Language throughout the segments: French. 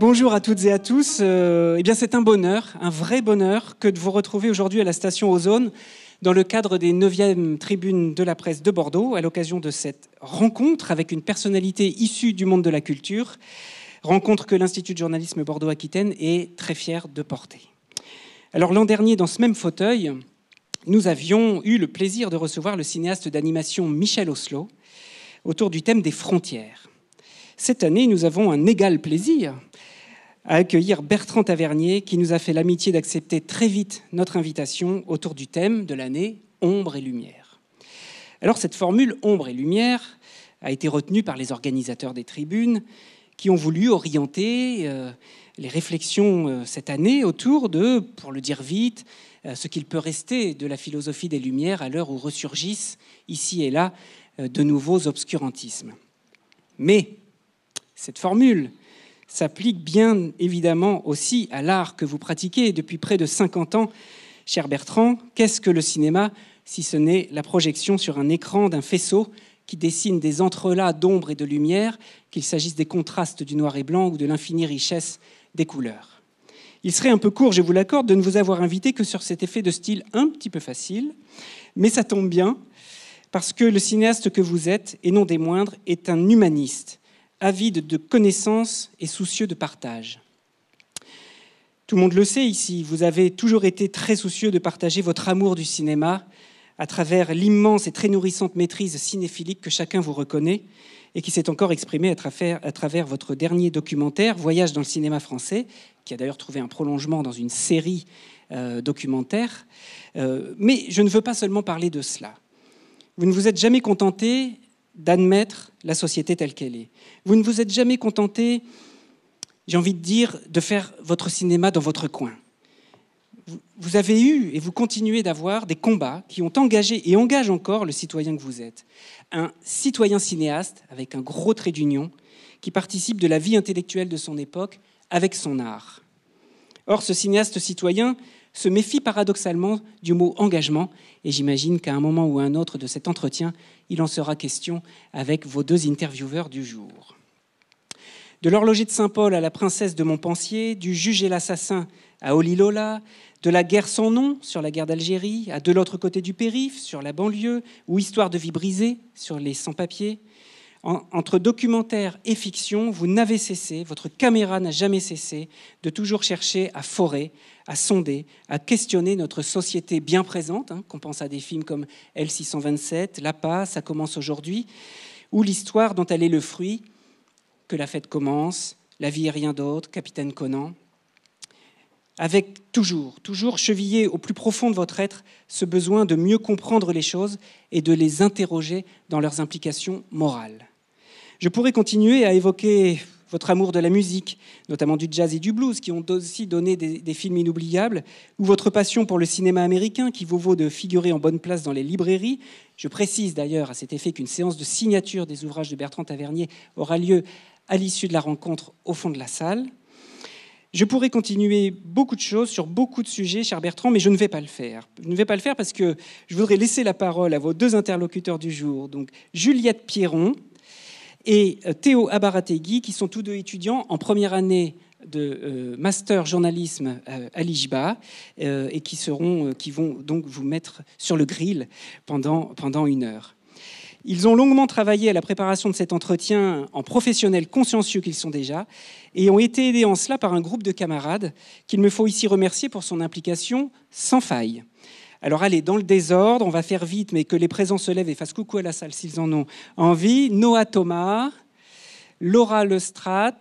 Bonjour à toutes et à tous. Euh, eh bien, c'est un bonheur, un vrai bonheur, que de vous retrouver aujourd'hui à la station Ozone dans le cadre des 9e tribunes de la presse de Bordeaux, à l'occasion de cette rencontre avec une personnalité issue du monde de la culture, rencontre que l'Institut de journalisme Bordeaux-Aquitaine est très fier de porter. Alors l'an dernier, dans ce même fauteuil, nous avions eu le plaisir de recevoir le cinéaste d'animation Michel Oslo autour du thème des frontières. Cette année, nous avons un égal plaisir à accueillir Bertrand Tavernier, qui nous a fait l'amitié d'accepter très vite notre invitation autour du thème de l'année Ombre et Lumière. Alors cette formule Ombre et Lumière a été retenue par les organisateurs des tribunes, qui ont voulu orienter euh, les réflexions euh, cette année autour de, pour le dire vite, euh, ce qu'il peut rester de la philosophie des Lumières à l'heure où ressurgissent ici et là de nouveaux obscurantismes. Mais cette formule s'applique bien évidemment aussi à l'art que vous pratiquez depuis près de 50 ans. Cher Bertrand, qu'est-ce que le cinéma si ce n'est la projection sur un écran d'un faisceau qui dessine des entrelacs d'ombre et de lumière, qu'il s'agisse des contrastes du noir et blanc ou de l'infinie richesse des couleurs. Il serait un peu court, je vous l'accorde, de ne vous avoir invité que sur cet effet de style un petit peu facile, mais ça tombe bien, parce que le cinéaste que vous êtes, et non des moindres, est un humaniste avide de connaissances et soucieux de partage. Tout le monde le sait ici, vous avez toujours été très soucieux de partager votre amour du cinéma à travers l'immense et très nourrissante maîtrise cinéphilique que chacun vous reconnaît et qui s'est encore exprimée à travers, votre dernier documentaire, Voyage dans le cinéma français, qui a d'ailleurs trouvé un prolongement dans une série euh, documentaire. Euh, mais je ne veux pas seulement parler de cela. Vous ne vous êtes jamais contenté d'admettre la société telle qu'elle est. Vous ne vous êtes jamais contenté, j'ai envie de dire, de faire votre cinéma dans votre coin. Vous avez eu et vous continuez d'avoir des combats qui ont engagé et engagent encore le citoyen que vous êtes. Un citoyen cinéaste avec un gros trait d'union qui participe de la vie intellectuelle de son époque avec son art. Or, ce cinéaste citoyen se méfie paradoxalement du mot engagement, et j'imagine qu'à un moment ou à un autre de cet entretien, il en sera question avec vos deux intervieweurs du jour. De l'horloger de Saint-Paul à la princesse de Montpensier, du juge et l'assassin à Olilola, de la guerre sans nom sur la guerre d'Algérie, à de l'autre côté du périph, sur la banlieue, ou histoire de vie brisée sur les sans-papiers. entre documentaire et fiction, vous n'avez cessé, votre caméra n'a jamais cessé de toujours chercher à forer, à sonder, à questionner notre société bien présente, hein, qu'on pense à des films comme L627, La Paz, Ça commence aujourd'hui, ou l'histoire dont elle est le fruit, que la fête commence, la vie est rien d'autre, capitaine Conan. Avec toujours, toujours chevillé au plus profond de votre être, ce besoin de mieux comprendre les choses et de les interroger dans leurs implications morales. Je pourrais continuer à évoquer votre amour de la musique, notamment du jazz et du blues, qui ont aussi donné des, des, films inoubliables, ou votre passion pour le cinéma américain, qui vous vaut de figurer en bonne place dans les librairies. Je précise d'ailleurs à cet effet qu'une séance de signature des ouvrages de Bertrand Tavernier aura lieu à l'issue de la rencontre au fond de la salle. Je pourrais continuer beaucoup de choses sur beaucoup de sujets, cher Bertrand, mais je ne vais pas le faire. Je ne vais pas le faire parce que je voudrais laisser la parole à vos deux interlocuteurs du jour, donc Juliette Pierron et euh, Théo Abarategui, qui sont tous deux étudiants en première année de euh, master journalisme euh, à l'IJBA et qui, seront, qui vont donc vous mettre sur le grill pendant, pendant une heure. Ils ont longuement travaillé à la préparation de cet entretien en professionnels consciencieux qu'ils sont déjà et ont été aidés en cela par un groupe de camarades qu'il me faut ici remercier pour son implication sans faille. Alors allez, dans le désordre, on va faire vite, mais que les présents se lèvent et fassent coucou à la salle s'ils en ont envie. Noah Thomas, Laura Lestrat,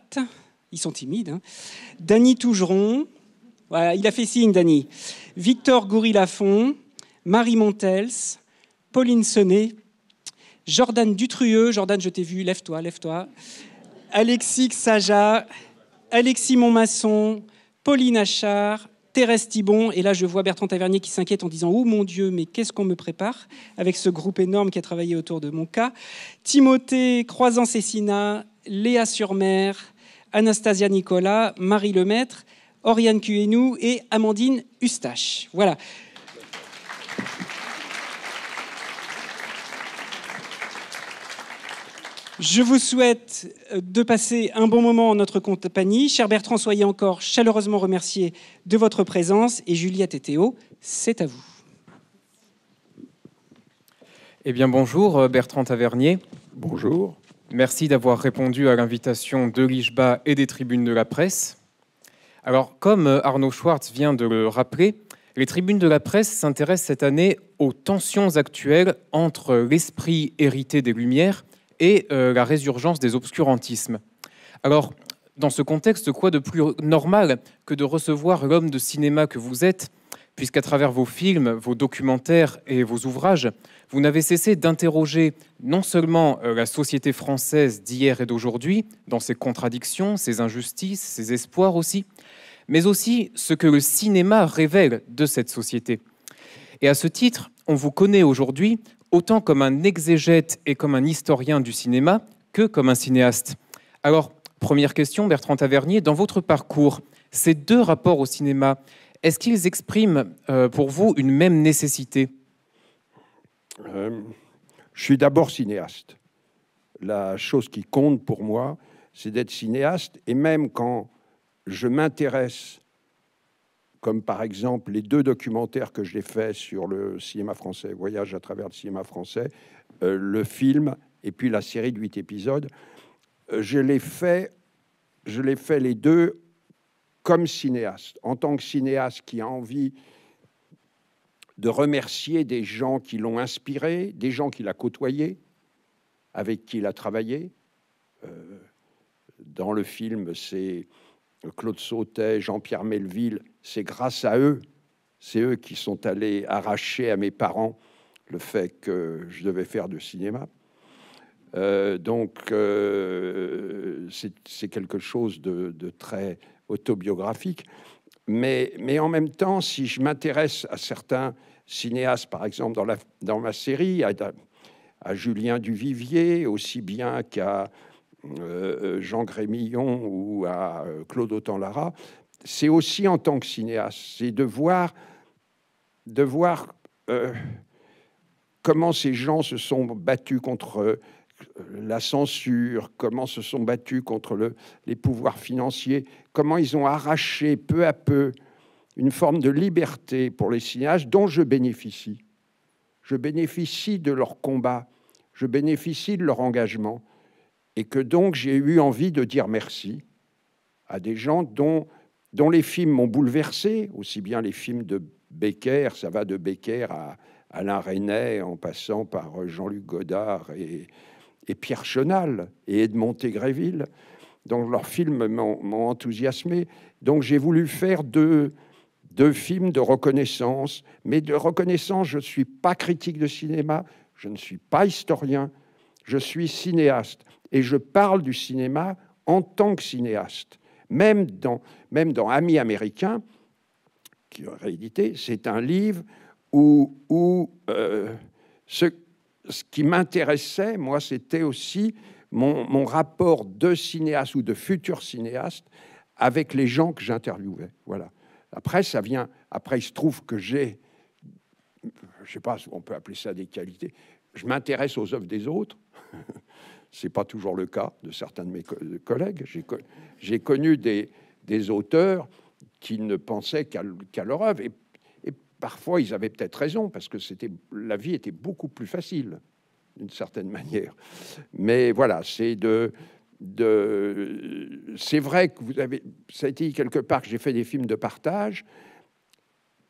ils sont timides, hein. Dany Tougeron, voilà, il a fait signe, Dany, Victor Goury-Lafont, Marie Montels, Pauline Senet, Jordan Dutrueux Jordan, je t'ai vu, lève-toi, lève-toi. Alexis Saja, Alexis Montmasson, Pauline Achard, Thérèse Thibon, et là je vois Bertrand Tavernier qui s'inquiète en disant Oh mon Dieu, mais qu'est-ce qu'on me prépare avec ce groupe énorme qui a travaillé autour de mon cas. Timothée, Croisant Cessina, Léa Surmer, Anastasia Nicolas, Marie Lemaître, Oriane Cuenou et Amandine Eustache. Voilà. Je vous souhaite euh, de passer un bon moment en notre compagnie. Cher Bertrand, soyez encore chaleureusement remercié de votre présence. Et Juliette et Théo, c'est à vous. Eh bien, bonjour euh, Bertrand Tavernier. Bonjour. Merci d'avoir répondu à l'invitation de l'IJBA et des tribunes de la presse. Alors, comme euh, Arnaud Schwartz vient de le rappeler, les tribunes de la presse s'intéressent cette année aux tensions actuelles entre l'esprit hérité des Lumières et euh, la résurgence des obscurantismes. Alors, dans ce contexte, quoi de plus normal que de recevoir l'homme de cinéma que vous êtes, puisqu'à travers vos films, vos documentaires et vos ouvrages, vous n'avez cessé d'interroger non seulement euh, la société française d'hier et d'aujourd'hui, dans ses contradictions, ses injustices, ses espoirs aussi, mais aussi ce que le cinéma révèle de cette société. Et à ce titre, on vous connaît aujourd'hui autant comme un exégète et comme un historien du cinéma que comme un cinéaste. Alors, première question, Bertrand Tavernier, dans votre parcours, ces deux rapports au cinéma, est-ce qu'ils expriment euh, pour vous une même nécessité euh, Je suis d'abord cinéaste. La chose qui compte pour moi, c'est d'être cinéaste, et même quand je m'intéresse comme par exemple les deux documentaires que j'ai faits sur le cinéma français, Voyage à travers le cinéma français, euh, le film et puis la série de huit épisodes. Euh, je l'ai fait, je l'ai fait les deux comme cinéaste, en tant que cinéaste qui a envie de remercier des gens qui l'ont inspiré, des gens qu'il a côtoyé, avec qui il a travaillé. Euh, dans le film, c'est Claude Sautet, Jean-Pierre Melville, c'est grâce à eux, c'est eux qui sont allés arracher à mes parents le fait que je devais faire du cinéma. Euh, donc, euh, c'est quelque chose de, très autobiographique. Mais, en même temps, si je m'intéresse à certains cinéastes, par exemple, dans, la, ma série, à Julien Duvivier, aussi bien qu'à euh, euh, Jean Grémillon ou à euh, Claude Autant-Lara, c'est aussi en tant que cinéaste, c'est de voir, de voir comment ces gens se sont battus contre la censure, comment se sont battus contre les pouvoirs financiers, comment ils ont arraché peu à peu une forme de liberté pour les cinéastes dont je bénéficie. Je bénéficie de leur combat, je bénéficie de leur engagement et que donc j'ai eu envie de dire merci à des gens dont, dont les films m'ont bouleversé, aussi bien les films de Becker, ça va de Becker à Alain Resnais, en passant par Jean-Luc Godard et, Pierre Chenal et Edmond Tégréville. dont leurs films m'ont enthousiasmé. Donc j'ai voulu faire deux, deux films de reconnaissance, mais de reconnaissance, je ne suis pas critique de cinéma, je ne suis pas historien, je suis cinéaste. Et je parle du cinéma en tant que cinéaste. Même dans, même dans Amis américains, qui aurait réédité. c'est un livre où, où euh, ce, ce, qui m'intéressait, moi, c'était aussi mon, mon, rapport de cinéaste ou de futur cinéaste avec les gens que j'interviewais. Voilà. Après, ça vient. Après, il se trouve que j'ai, je sais pas, on peut appeler ça des qualités. Je m'intéresse aux œuvres des autres. c'est pas toujours le cas de certains de mes collègues. J'ai connu des, auteurs qui ne pensaient qu'à leur œuvre. Et, parfois, ils avaient peut-être raison, parce que la vie était beaucoup plus facile, d'une certaine manière. Mais voilà, c'est de... de c'est vrai que vous avez... Ça a été dit quelque part que j'ai fait des films de partage.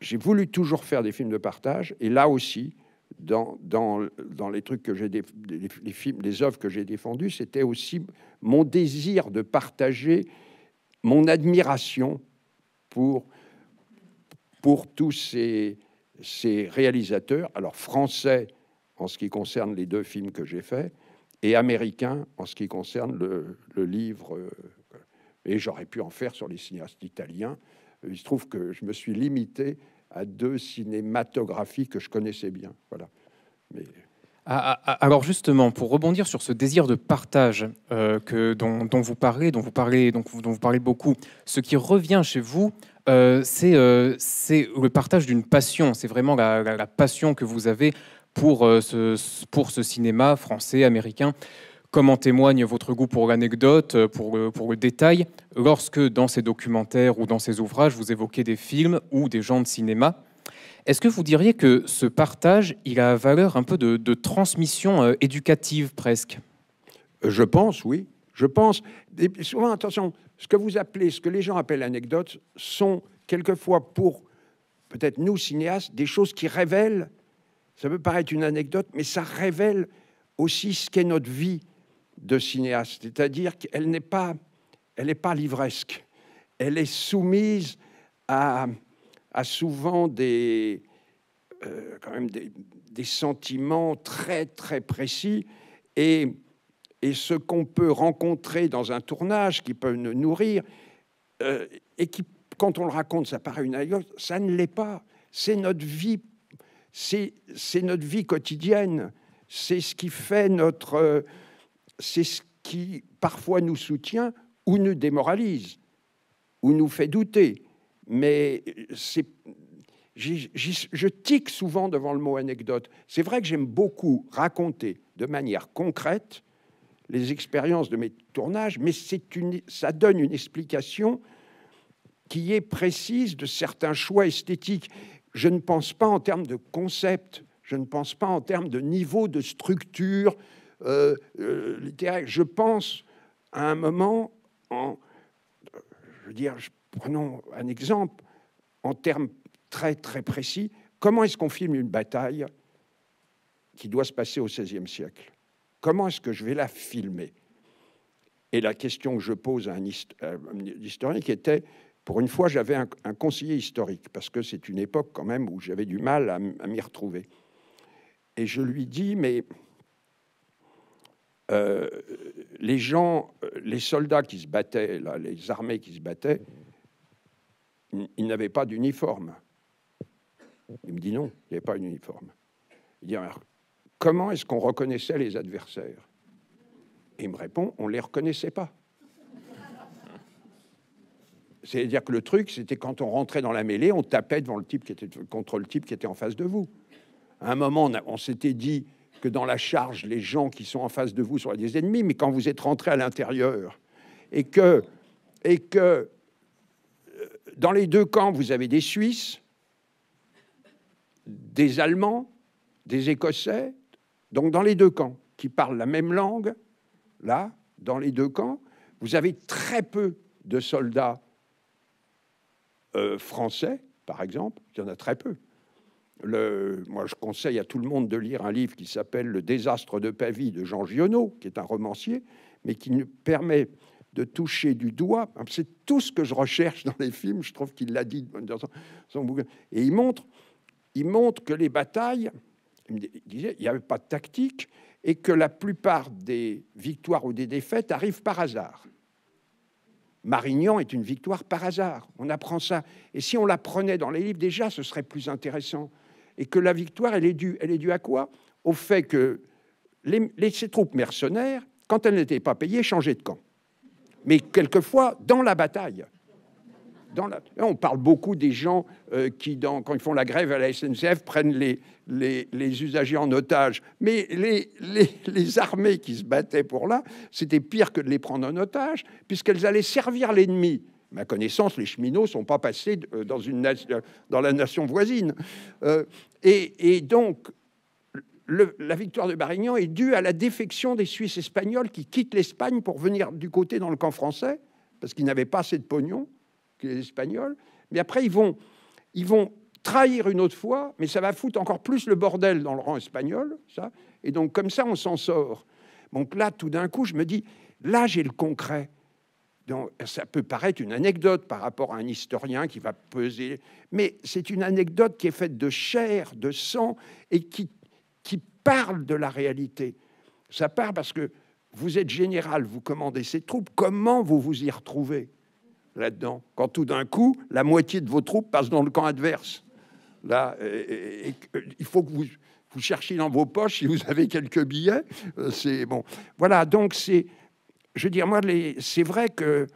J'ai voulu toujours faire des films de partage. Et là aussi, dans, les trucs que j'ai les films, les œuvres que j'ai défendues, c'était aussi mon désir de partager mon admiration pour, pour tous ces, ces réalisateurs, alors français en ce qui concerne les deux films que j'ai faits, et américain en ce qui concerne le, livre. Euh, et j'aurais pu en faire sur les cinéastes italiens. Il se trouve que je me suis limité à deux cinématographies que je connaissais bien. Voilà. Ah, ah, ah, alors justement, pour rebondir sur ce désir de partage euh, que, dont, vous parlez, dont vous parlez, dont, dont, vous parlez beaucoup, ce qui revient chez vous, euh, euh, c'est le partage d'une passion. C'est vraiment la, passion que vous avez pour, ce, pour ce cinéma français, américain. Comment témoigne votre goût pour l'anecdote, euh, euh, pour le, détail, lorsque dans ces documentaires ou dans ces ouvrages, vous évoquez des films ou des gens de cinéma. Est-ce que vous diriez que ce partage, il a valeur un peu de, transmission euh, éducative presque Je pense, oui. Je pense. souvent, attention, ce que vous appelez, ce que les gens appellent anecdotes, sont quelquefois pour peut-être nous, cinéastes, des choses qui révèlent. Ça peut paraître une anecdote, mais ça révèle aussi ce qu'est notre vie de cinéaste. C'est-à-dire qu'elle n'est pas, elle pas livresque. Elle est soumise à, souvent des, euh, même des, sentiments très très précis et, ce qu'on peut rencontrer dans un tournage qui peut nous nourrir euh, et qui, quand on le raconte, ça paraît une anecdote, ça ne l'est pas. C'est notre vie, c'est notre vie quotidienne, c'est ce qui fait notre c'est ce qui parfois nous soutient ou nous démoralise, ou nous fait douter. Mais euh, je tique souvent devant le mot anecdote. C'est vrai que j'aime beaucoup raconter de manière concrète les expériences de mes tournages, mais ça donne une explication qui est précise de certains choix esthétiques. Je ne pense pas en termes de concept, je ne pense pas en termes de niveau de structure, euh, euh, je pense à un moment, en, je veux dire, prenons un exemple en termes très très précis. Comment est-ce qu'on filme une bataille qui doit se passer au XVIe siècle Comment est-ce que je vais la filmer Et la question que je pose à un, historien qui était pour une fois, j'avais un, conseiller historique, parce que c'est une époque quand même où j'avais du mal à m'y retrouver. Et je lui dis, mais euh, les gens, les soldats qui se battaient, les armées qui se battaient, ils n'avaient pas d'uniforme. Il me dit non, il n'y avait pas d'uniforme. Il dit comment est-ce qu'on reconnaissait les adversaires il me répond, on ne les reconnaissait pas. C'est-à-dire que le truc, c'était quand on rentrait dans la mêlée, on tapait devant le type qui était, contre le type qui était en face de vous. À un moment, on s'était dit, que dans la charge, les gens qui sont en face de vous sont des ennemis, mais quand vous êtes rentré à l'intérieur et que, et que euh, dans les deux camps, vous avez des Suisses, des Allemands, des Écossais, donc dans les deux camps, qui parlent la même langue, là, dans les deux camps, vous avez très peu de soldats euh, français, par exemple, il y en a très peu moi, je conseille à tout le monde de lire un livre qui s'appelle Le désastre de Pavie de Jean Giono, qui est un romancier, mais qui nous permet de toucher du doigt. Hein, c'est tout ce que je recherche dans les films. Je trouve qu'il l'a dit dans son, Et il montre, il montre que les batailles, il disait, il n'y avait pas de tactique et que la plupart des victoires ou des défaites arrivent par hasard. Marignan est une victoire par hasard. On apprend ça. Et si on l'apprenait dans les livres, déjà, ce serait plus intéressant et que la victoire, elle est due, à quoi Au fait que ces troupes mercenaires, quand elles n'étaient pas payées, changeaient de camp. Mais quelquefois, dans la bataille. on parle beaucoup des gens euh, qui, quand ils font la grève à la SNCF, prennent les, usagers en otage. Mais les, armées qui se battaient pour là, c'était pire que de les prendre en otage, puisqu'elles allaient servir l'ennemi ma connaissance, les cheminots ne sont pas passés euh, dans, la nation voisine. Euh, et, donc, la victoire de Barignan est due à la défection des Suisses espagnols qui quittent l'Espagne pour venir du côté dans le camp français, parce qu'ils n'avaient pas assez de pognon que les Espagnols. Mais après, ils vont, ils vont trahir une autre fois, mais ça va foutre encore plus le bordel dans le rang espagnol. Ça. Et donc, comme ça, on s'en sort. Donc là, tout d'un coup, je me dis, là, j'ai le concret ça peut paraître une anecdote par rapport à un historien qui va peser, mais c'est une anecdote qui est faite de chair, de sang, et qui, qui parle de la réalité. Ça part parce que vous êtes général, vous commandez ces troupes, comment vous vous y retrouvez là-dedans Quand tout d'un coup, la moitié de vos troupes passe dans le camp adverse. Là, euh, euh, euh, il faut que vous, vous cherchiez dans vos poches si vous avez quelques billets. C'est bon. Voilà, donc c'est je veux dire, moi, c'est vrai que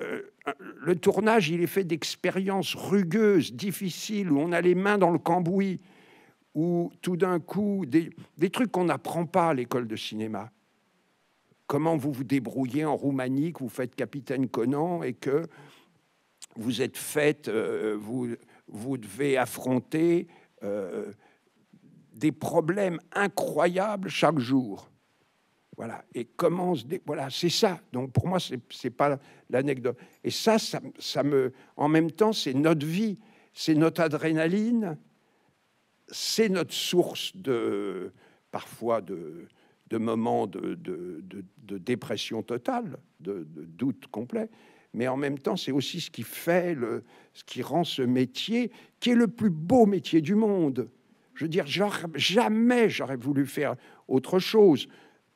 euh, le tournage, il est fait d'expériences rugueuses, difficiles, où on a les mains dans le cambouis, où tout d'un coup, des, trucs qu'on n'apprend pas à l'école de cinéma. Comment vous vous débrouillez en Roumanie, que vous faites capitaine Conan et que vous êtes faite, euh, vous, devez affronter euh, des problèmes incroyables chaque jour. Voilà. Et commence. Voilà, c'est ça. Donc pour moi, ce n'est pas l'anecdote. Et ça, ça, me. En même temps, c'est notre vie, c'est notre adrénaline, c'est notre source de. parfois de, moments de, dépression totale, de, doute complet. Mais en même temps, c'est aussi ce qui fait, ce qui rend ce métier, qui est le plus beau métier du monde. Je veux dire, jamais j'aurais voulu faire autre chose.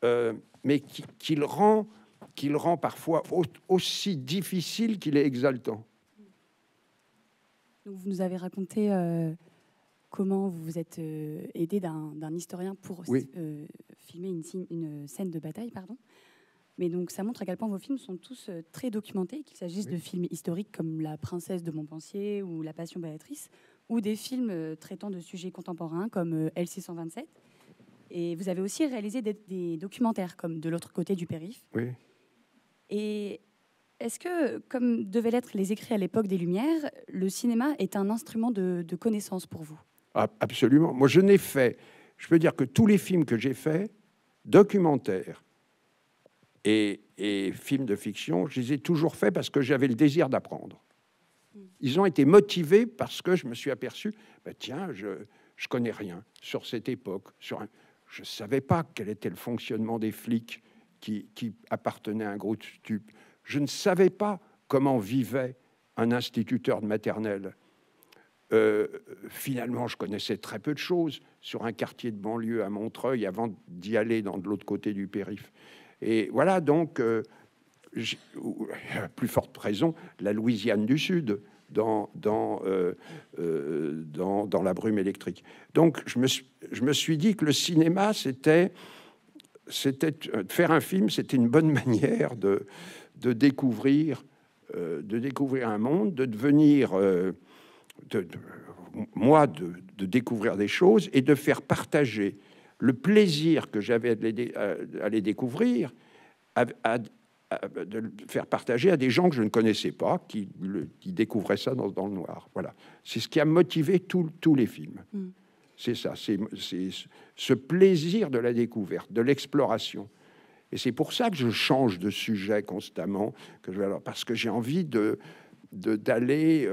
Euh, mais qu'il rend, qu'il rend parfois aussi difficile qu'il est exaltant. vous nous avez raconté euh, comment vous vous êtes euh, aidé d'un historien pour filmer une, une, scène de bataille, pardon. Mais donc ça montre à quel point vos films sont tous très documentés, qu'il s'agisse de films historiques comme La Princesse de Montpensier ou La Passion Béatrice, ou des films traitant de sujets contemporains comme l 127 et vous avez aussi réalisé des, documentaires comme De l'autre côté du périph. Oui. Et est-ce que, comme devaient l'être les écrits à l'époque des Lumières, le cinéma est un instrument de, connaissance pour vous Absolument. Moi, je n'ai fait, je peux dire que tous les films que j'ai faits, documentaires et, films de fiction, je les ai toujours faits parce que j'avais le désir d'apprendre. Hmm. Ils ont été motivés parce que je me suis aperçu, bah tiens, je ne connais rien sur cette époque, sur un, je ne savais pas quel était le fonctionnement des flics qui, appartenaient à un groupe stupes. Je ne savais pas comment vivait un instituteur de maternelle. Euh, finalement, je connaissais très peu de choses sur un quartier de banlieue à Montreuil avant d'y aller dans de l'autre côté du périph. Et voilà donc, euh, plus forte raison, la Louisiane du Sud dans, euh, euh, dans, dans, la brume électrique. Donc je me, je me suis dit que le cinéma, c'était... c'était faire un film, c'était une bonne manière de, de découvrir, euh, de découvrir un monde, de devenir... De, moi, de, de, découvrir des choses et de faire partager le plaisir que j'avais à, à, les découvrir à, de le faire partager à des gens que je ne connaissais pas, qui, découvraient ça dans, le noir. Voilà. C'est ce qui a motivé tous les films. Mm. C'est ça, c'est ce plaisir de la découverte, de l'exploration. Et c'est pour ça que je change de sujet constamment, que je, alors, parce que j'ai envie euh, d'aller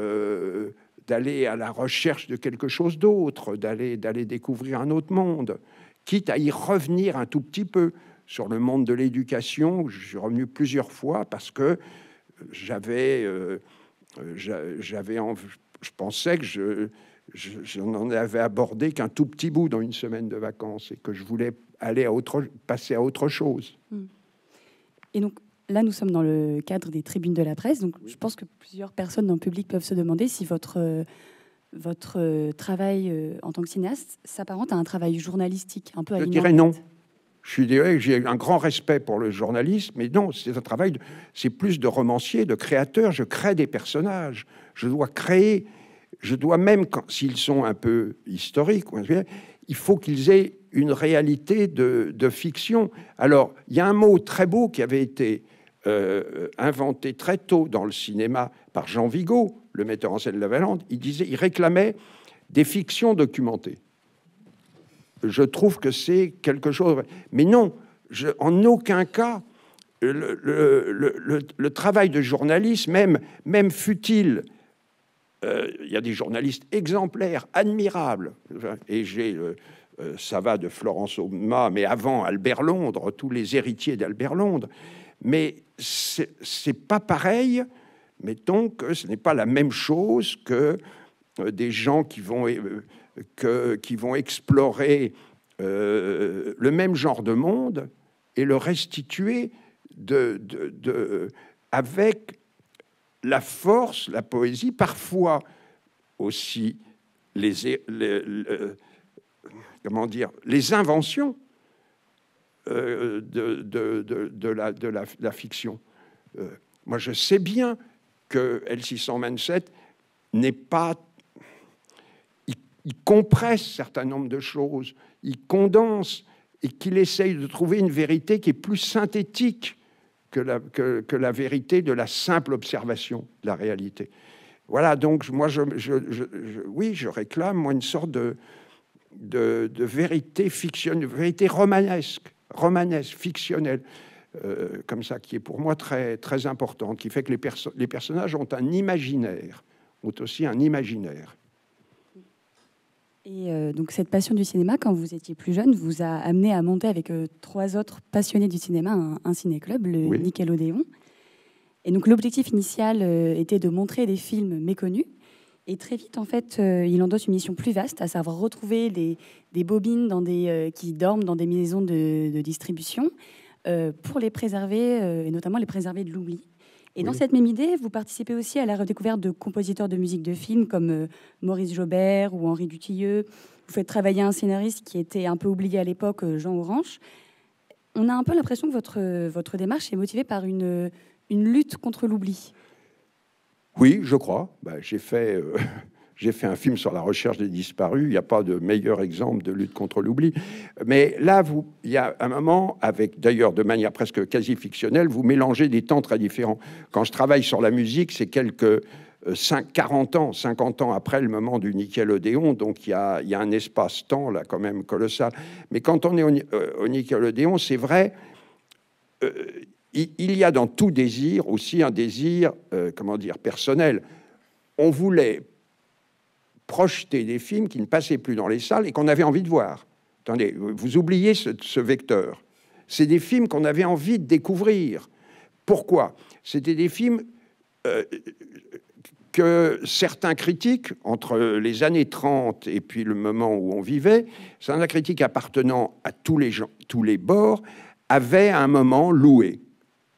à la recherche de quelque chose d'autre, d'aller découvrir un autre monde, quitte à y revenir un tout petit peu sur le monde de l'éducation. Je suis revenu plusieurs fois parce que euh, j'avais, euh, euh, j'avais, je pensais que je, je, n'en avais abordé qu'un tout petit bout dans une semaine de vacances et que je voulais aller à autre, passer à autre chose. Hmm. Et donc là, nous sommes dans le cadre des tribunes de la presse. Donc je pense que plusieurs personnes dans le public peuvent se demander si votre votre travail en tant que cinéaste s'apparente à un travail journalistique un peu. Je dirais non je dirais que j'ai un grand respect pour le journaliste, mais non, c'est un travail, c'est plus de romancier, de créateur. Je crée des personnages, je dois créer, je dois même, s'ils sont un peu historiques, il faut qu'ils aient une réalité de, fiction. Alors, il y a un mot très beau qui avait été euh, inventé très tôt dans le cinéma par Jean Vigo, le metteur en scène de La Valente. Il disait, il réclamait des fictions documentées je trouve que c'est quelque chose. Mais non, en aucun cas, le, travail de journaliste, même, même fut-il, euh, il y a des journalistes exemplaires, admirables. Et j'ai, euh, ça va de Florence Oma, mais avant Albert Londres, tous les héritiers d'Albert Londres. Mais c'est pas pareil, mettons que ce n'est pas la même chose que euh, des gens qui vont, euh, qui vont explorer euh, le même genre de monde et le restituer avec la force, la poésie, parfois aussi les, comment dire, les inventions de, la, fiction. moi, je sais bien que L627 n'est pas il compresse un certain nombre de choses, il condense et qu'il essaye de trouver une vérité qui est plus synthétique que la, que, la vérité de la simple observation de la réalité. Voilà, donc moi, je, oui, je réclame moi, une sorte de, de, vérité fictionnelle, vérité romanesque, romanesque, fictionnelle. Euh, comme ça, qui est pour moi très, très importante, qui fait que les, les personnages ont un imaginaire, ont aussi un imaginaire. Et euh, donc cette passion du cinéma, quand vous étiez plus jeune, vous a amené à monter avec euh, trois autres passionnés du cinéma un, ciné-club, le Nickelodeon. Et donc l'objectif initial euh, était de montrer des films méconnus. Et très vite, en fait, il endosse une mission plus vaste, à savoir retrouver des, des bobines qui dorment dans des maisons de distribution pour les préserver, et notamment les préserver de l'oubli. Et dans cette même idée, vous participez aussi à la redécouverte de compositeurs de musique de film comme euh, Maurice Jobert ou Henri Dutilleux. Vous faites travailler un scénariste qui était un peu oublié à l'époque, euh, Jean Orange. On a un peu l'impression que votre, euh, votre démarche est motivée par une, une lutte contre l'oubli. Oui, je crois. Bah, j'ai fait j'ai fait un film sur la recherche des disparus. Il n'y a pas de meilleur exemple de lutte contre l'oubli. Mais là, vous, il y a un moment, avec d'ailleurs de manière presque quasi fictionnelle, vous mélangez des temps très différents. Quand je travaille sur la musique, c'est quelques 5, euh, 40 ans, 50 ans après le moment du Nickelodeon, donc il y a, un espace-temps là quand même colossal. Mais quand on est au, euh, Nickelodeon, c'est vrai, euh, il, y a dans tout désir aussi un désir, comment dire, personnel. On voulait projeter des films qui ne passaient plus dans les salles et qu'on avait envie de voir. Attendez, vous oubliez ce, vecteur. C'est des films qu'on avait envie de découvrir. Pourquoi C'était des films euh, que certains critiques, entre les années 30 et puis le moment où on vivait, certains critiques appartenant à tous les, gens, tous les bords, avaient à un moment loué,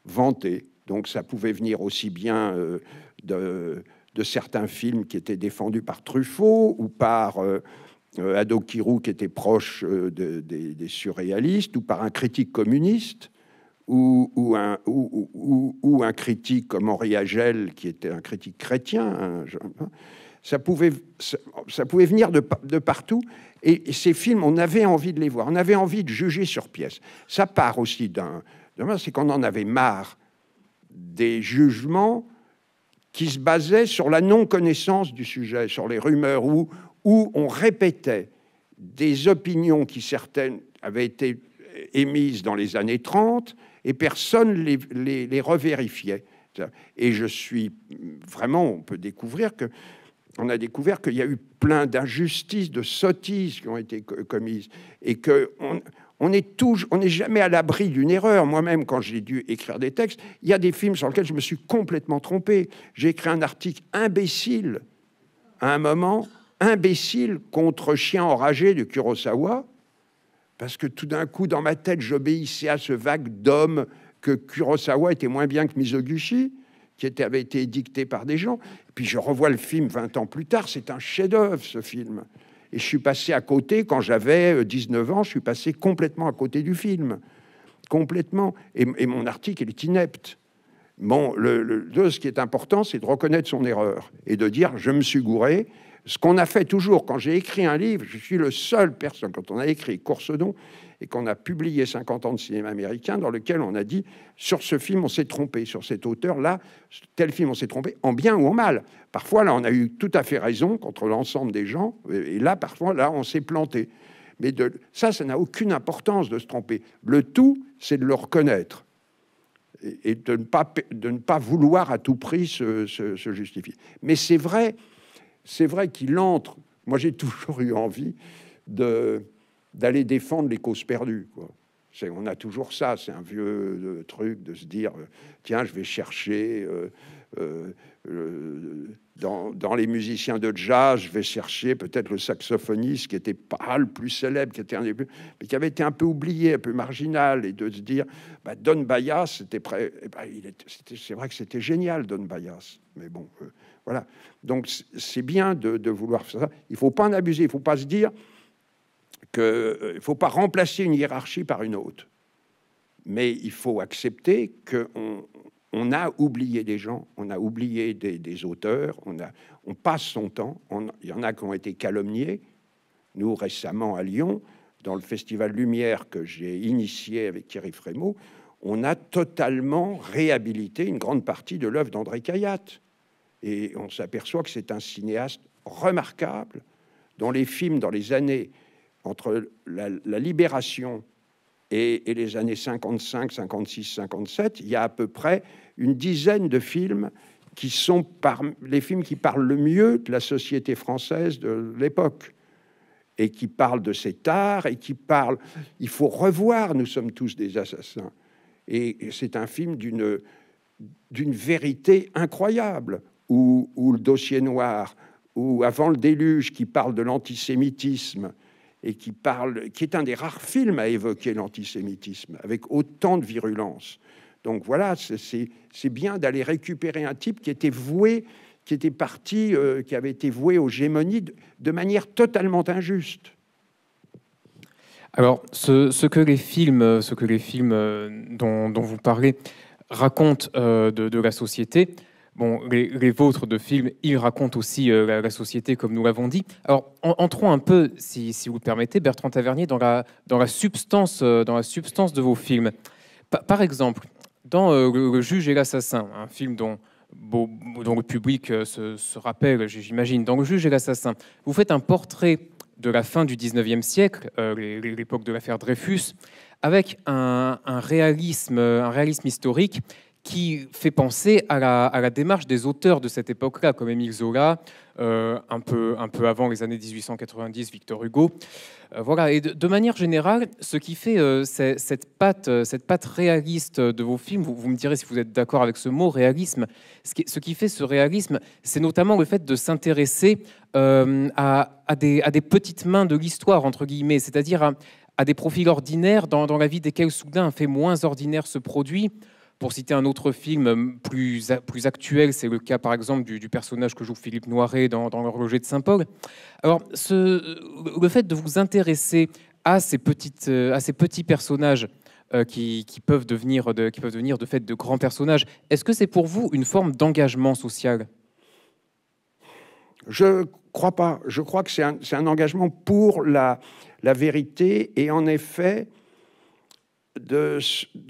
vanté. Donc ça pouvait venir aussi bien euh, de de certains films qui étaient défendus par Truffaut ou par euh, euh, Ado Kirou, qui était proche euh, des surréalistes, ou par un critique communiste, ou, un, ou, un, critique comme Henri Agel, qui était un critique chrétien. Hein, hein. ça, pouvait, ça, pouvait venir de, de partout. Et, et ces films, on avait envie de les voir, on avait envie de juger sur pièce. Ça part aussi d'un... C'est qu'on en avait marre des jugements qui se basait sur la non-connaissance du sujet, sur les rumeurs, où, où on répétait des opinions qui certaines avaient été émises dans les années 30 et personne les, les, les revérifiait. Et je suis vraiment, on peut découvrir que on a découvert qu'il y a eu plein d'injustices, de sottises qui ont été commises et que on, on n'est jamais à l'abri d'une erreur. Moi-même, quand j'ai dû écrire des textes, il y a des films sur lesquels je me suis complètement trompé. J'ai écrit un article imbécile à un moment, imbécile contre chien enragé de Kurosawa, parce que tout d'un coup, dans ma tête, j'obéissais à ce vague d'homme que Kurosawa était moins bien que Mizoguchi, qui avait été dicté par des gens. puis je revois le film 20 ans plus tard, c'est un chef-d'œuvre ce film. Et je suis passé à côté, quand j'avais 19 euh, ans, je suis passé complètement à côté du film. Complètement. Et, mon article, il est inepte. Bon, le, ce qui est important, c'est de reconnaître son erreur et de dire je me suis gouré ce qu'on a fait toujours, quand j'ai écrit un livre, je suis le seul personne, quand on a écrit Coursedon et qu'on a publié 50 ans de cinéma américain, dans lequel on a dit, sur ce film, on s'est trompé, sur cet auteur-là, tel film, on s'est trompé, en bien ou en mal. Parfois, là, on a eu tout à fait raison contre l'ensemble des gens, et là, parfois, là, on s'est planté. Mais de, ça, ça n'a aucune importance de se tromper. Le tout, c'est de le reconnaître et, de, ne pas, de ne pas vouloir à tout prix se justifier. Mais c'est vrai c'est vrai qu'il entre. Moi, j'ai toujours eu envie d'aller défendre les causes perdues. on a toujours ça, c'est un vieux euh, truc de se dire euh, tiens, je vais chercher euh, dans, les musiciens de jazz, je vais chercher peut-être le saxophoniste qui était pas le plus célèbre, qui était mais qui avait été un peu oublié, un peu marginal, et de se dire bah, Don Bayas, eh ben, c'était c'est vrai que c'était génial, Don Bayas, mais bon, voilà. Donc c'est bien de, vouloir faire ça. Il faut pas en abuser. Il ne faut pas se dire qu'il euh, ne faut pas remplacer une hiérarchie par une autre. Mais il faut accepter qu'on on a oublié des gens, on a oublié des, auteurs, on, a, on passe son temps. Il y en a qui ont été calomniés. Nous, récemment à Lyon, dans le festival Lumière que j'ai initié avec Thierry Frémaux, on a totalement réhabilité une grande partie de l'œuvre d'André Cayatte. Et on s'aperçoit que c'est un cinéaste remarquable dont les films dans les années entre la, libération et, les années 55, 56, 57, il y a à peu près une dizaine de films qui sont les films qui parlent le mieux de la société française de l'époque et qui parlent de cet art et qui parlent. Il faut revoir. Nous sommes tous des assassins. Et c'est un film d'une d'une vérité incroyable ou, ou, le dossier noir, ou Avant le déluge, qui parle de l'antisémitisme et qui parle, qui est un des rares films à évoquer l'antisémitisme avec autant de virulence. Donc voilà, c'est bien d'aller récupérer un type qui était voué, qui était parti, euh, qui avait été voué aux gémonies de, manière totalement injuste. Alors, ce, que les films, ce que les films euh, dont, vous parlez racontent euh, de, la société, Bon, les, vôtres de films, ils racontent aussi euh, la, société, comme nous l'avons dit. Alors, entrons un peu, si, vous le permettez, Bertrand Tavernier, dans la, substance, euh, dans la substance de vos films. par exemple, dans euh, le, juge et l'assassin, un film dont, le public se, rappelle, j'imagine, dans Le juge et l'assassin, vous faites un portrait de la fin du 19e siècle, l'époque de l'affaire Dreyfus, avec réalisme, un réalisme historique qui fait penser à la, démarche des auteurs de cette époque-là, comme Émile Zola, euh, un, peu, un peu avant les années 1890, Victor Hugo. Euh, voilà. Et de, manière générale, ce qui fait euh, cette, patte, cette patte réaliste de vos films, vous, me direz si vous êtes d'accord avec ce mot, réalisme, ce qui, fait ce réalisme, c'est notamment le fait de s'intéresser à, des, à des petites mains de l'histoire, entre guillemets, c'est-à-dire à, des profils ordinaires dans, dans la vie desquels soudain un fait moins ordinaire se produit. Pour citer un autre film euh, plus, plus actuel, c'est le cas par exemple du, personnage que joue Philippe Noiret dans, L'horloger de Saint-Paul. Alors, ce, euh, le fait de vous intéresser à ces, petites, euh, à ces petits personnages qui, qui, peuvent devenir de, qui peuvent devenir de fait de grands personnages, est-ce que c'est pour vous une forme d'engagement social Je crois pas. Je crois que c'est un, un, engagement pour la, la vérité et en effet, de,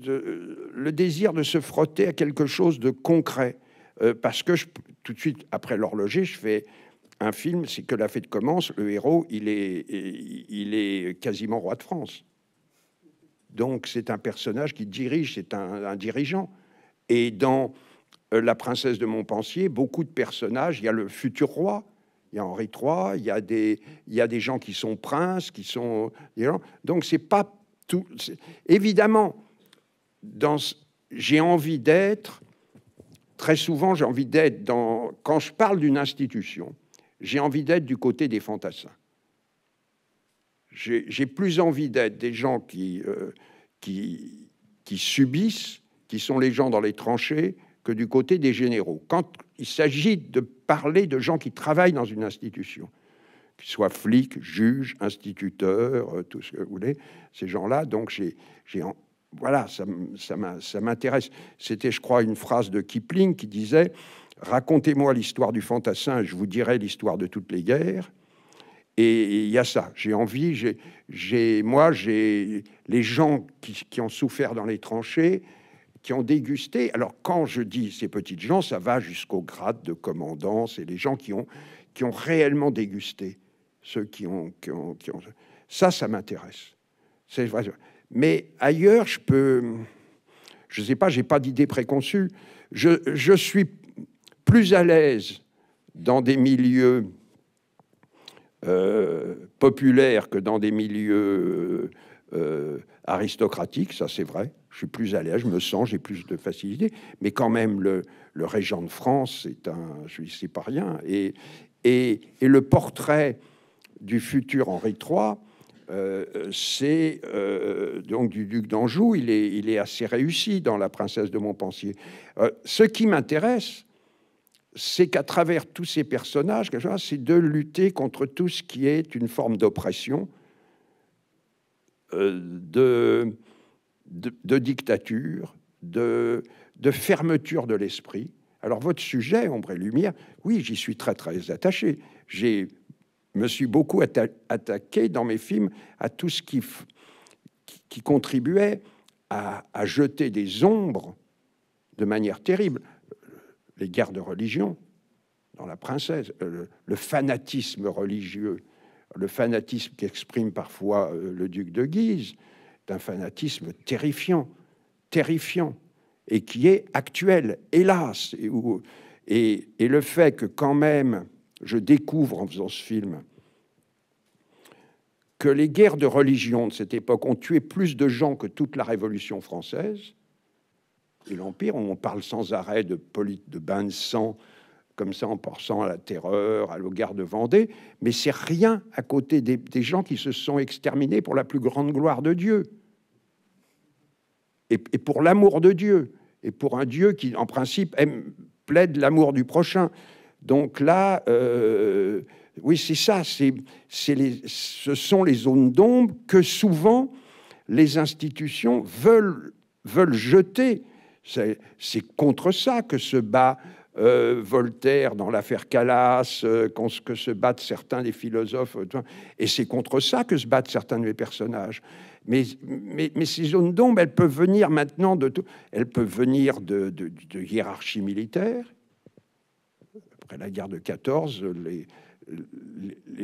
euh, le désir de se frotter à quelque chose de concret. Euh, parce que je, tout de suite après l'horloger, je fais un film, c'est que la fête commence, le héros, il est, il est quasiment roi de France. Donc c'est un personnage qui dirige, c'est un, dirigeant. Et dans euh, La princesse de Montpensier, beaucoup de personnages, il y a le futur roi, il y a Henri III, il y a des, il y des gens qui sont princes, qui sont... Donc c'est pas tout, évidemment, j'ai envie d'être, très souvent j'ai envie d'être quand je parle d'une institution, j'ai envie d'être du côté des fantassins. J'ai plus envie d'être des gens euh, qui subissent, qui sont les gens dans les tranchées, que du côté des généraux. Quand il s'agit de parler de gens qui travaillent dans une institution, qu'ils soient flics, juges, instituteurs, euh, tout ce que vous voulez, ces gens-là. Donc, j'ai, voilà, ça, m'intéresse. C'était, je crois, une phrase de Kipling qui disait Racontez-moi l'histoire du fantassin, je vous dirai l'histoire de toutes les guerres. Et il y a ça. J'ai envie, moi, j'ai les gens qui, ont souffert dans les tranchées, qui ont dégusté. Alors, quand je dis ces petites gens, ça va jusqu'au grade de commandant. C'est les gens qui ont réellement dégusté ceux qui ont, ont, Ça, ça m'intéresse. C'est Mais ailleurs, je peux... Je ne sais pas, j'ai pas d'idée préconçue. Je, je suis plus à l'aise dans des milieux euh, populaires que dans des milieux euh, euh, aristocratiques, ça c'est vrai. Je suis plus à l'aise, je me sens, j'ai plus de facilité. Mais quand même, le, le régent de France, c'est un, je sais pas rien. Et, et, et le portrait du futur Henri III, euh, c'est euh, donc du duc d'Anjou, il est, assez réussi dans La princesse de Montpensier. Euh, ce qui m'intéresse, c'est qu'à travers tous ces personnages, c'est de lutter contre tout ce qui est une forme d'oppression, de, dictature, de, de fermeture de l'esprit. Alors votre sujet, Ombre et Lumière, oui, j'y suis très très attaché. J'ai me suis beaucoup attaqué dans mes films à tout ce qui, qui, contribuait à, jeter des ombres de manière terrible. Les guerres de religion dans La Princesse, euh, le, fanatisme religieux, le fanatisme qu'exprime parfois euh, le duc de Guise, d'un fanatisme terrifiant, terrifiant, et qui est actuel, hélas. et le fait que quand même je découvre en faisant ce film que les guerres de religion de cette époque ont tué plus de gens que toute la Révolution française et l'Empire. On parle sans arrêt de, de bains de sang, comme ça, en pensant à la terreur, à guerre de Vendée, mais c'est rien à côté des, gens qui se sont exterminés pour la plus grande gloire de Dieu et, pour l'amour de Dieu et pour un Dieu qui, en principe, plaide l'amour du prochain. Donc là, euh, oui, c'est ça, ce sont les zones d'ombre que souvent les institutions veulent, jeter. C'est, contre ça que se bat euh, Voltaire dans l'affaire Calas, euh, ce que se battent certains des philosophes. Et c'est contre ça que se battent certains de mes personnages. Mais, ces zones d'ombre, elles peuvent venir maintenant de, elles peuvent venir de, de hiérarchie militaire, après la guerre de 14, les,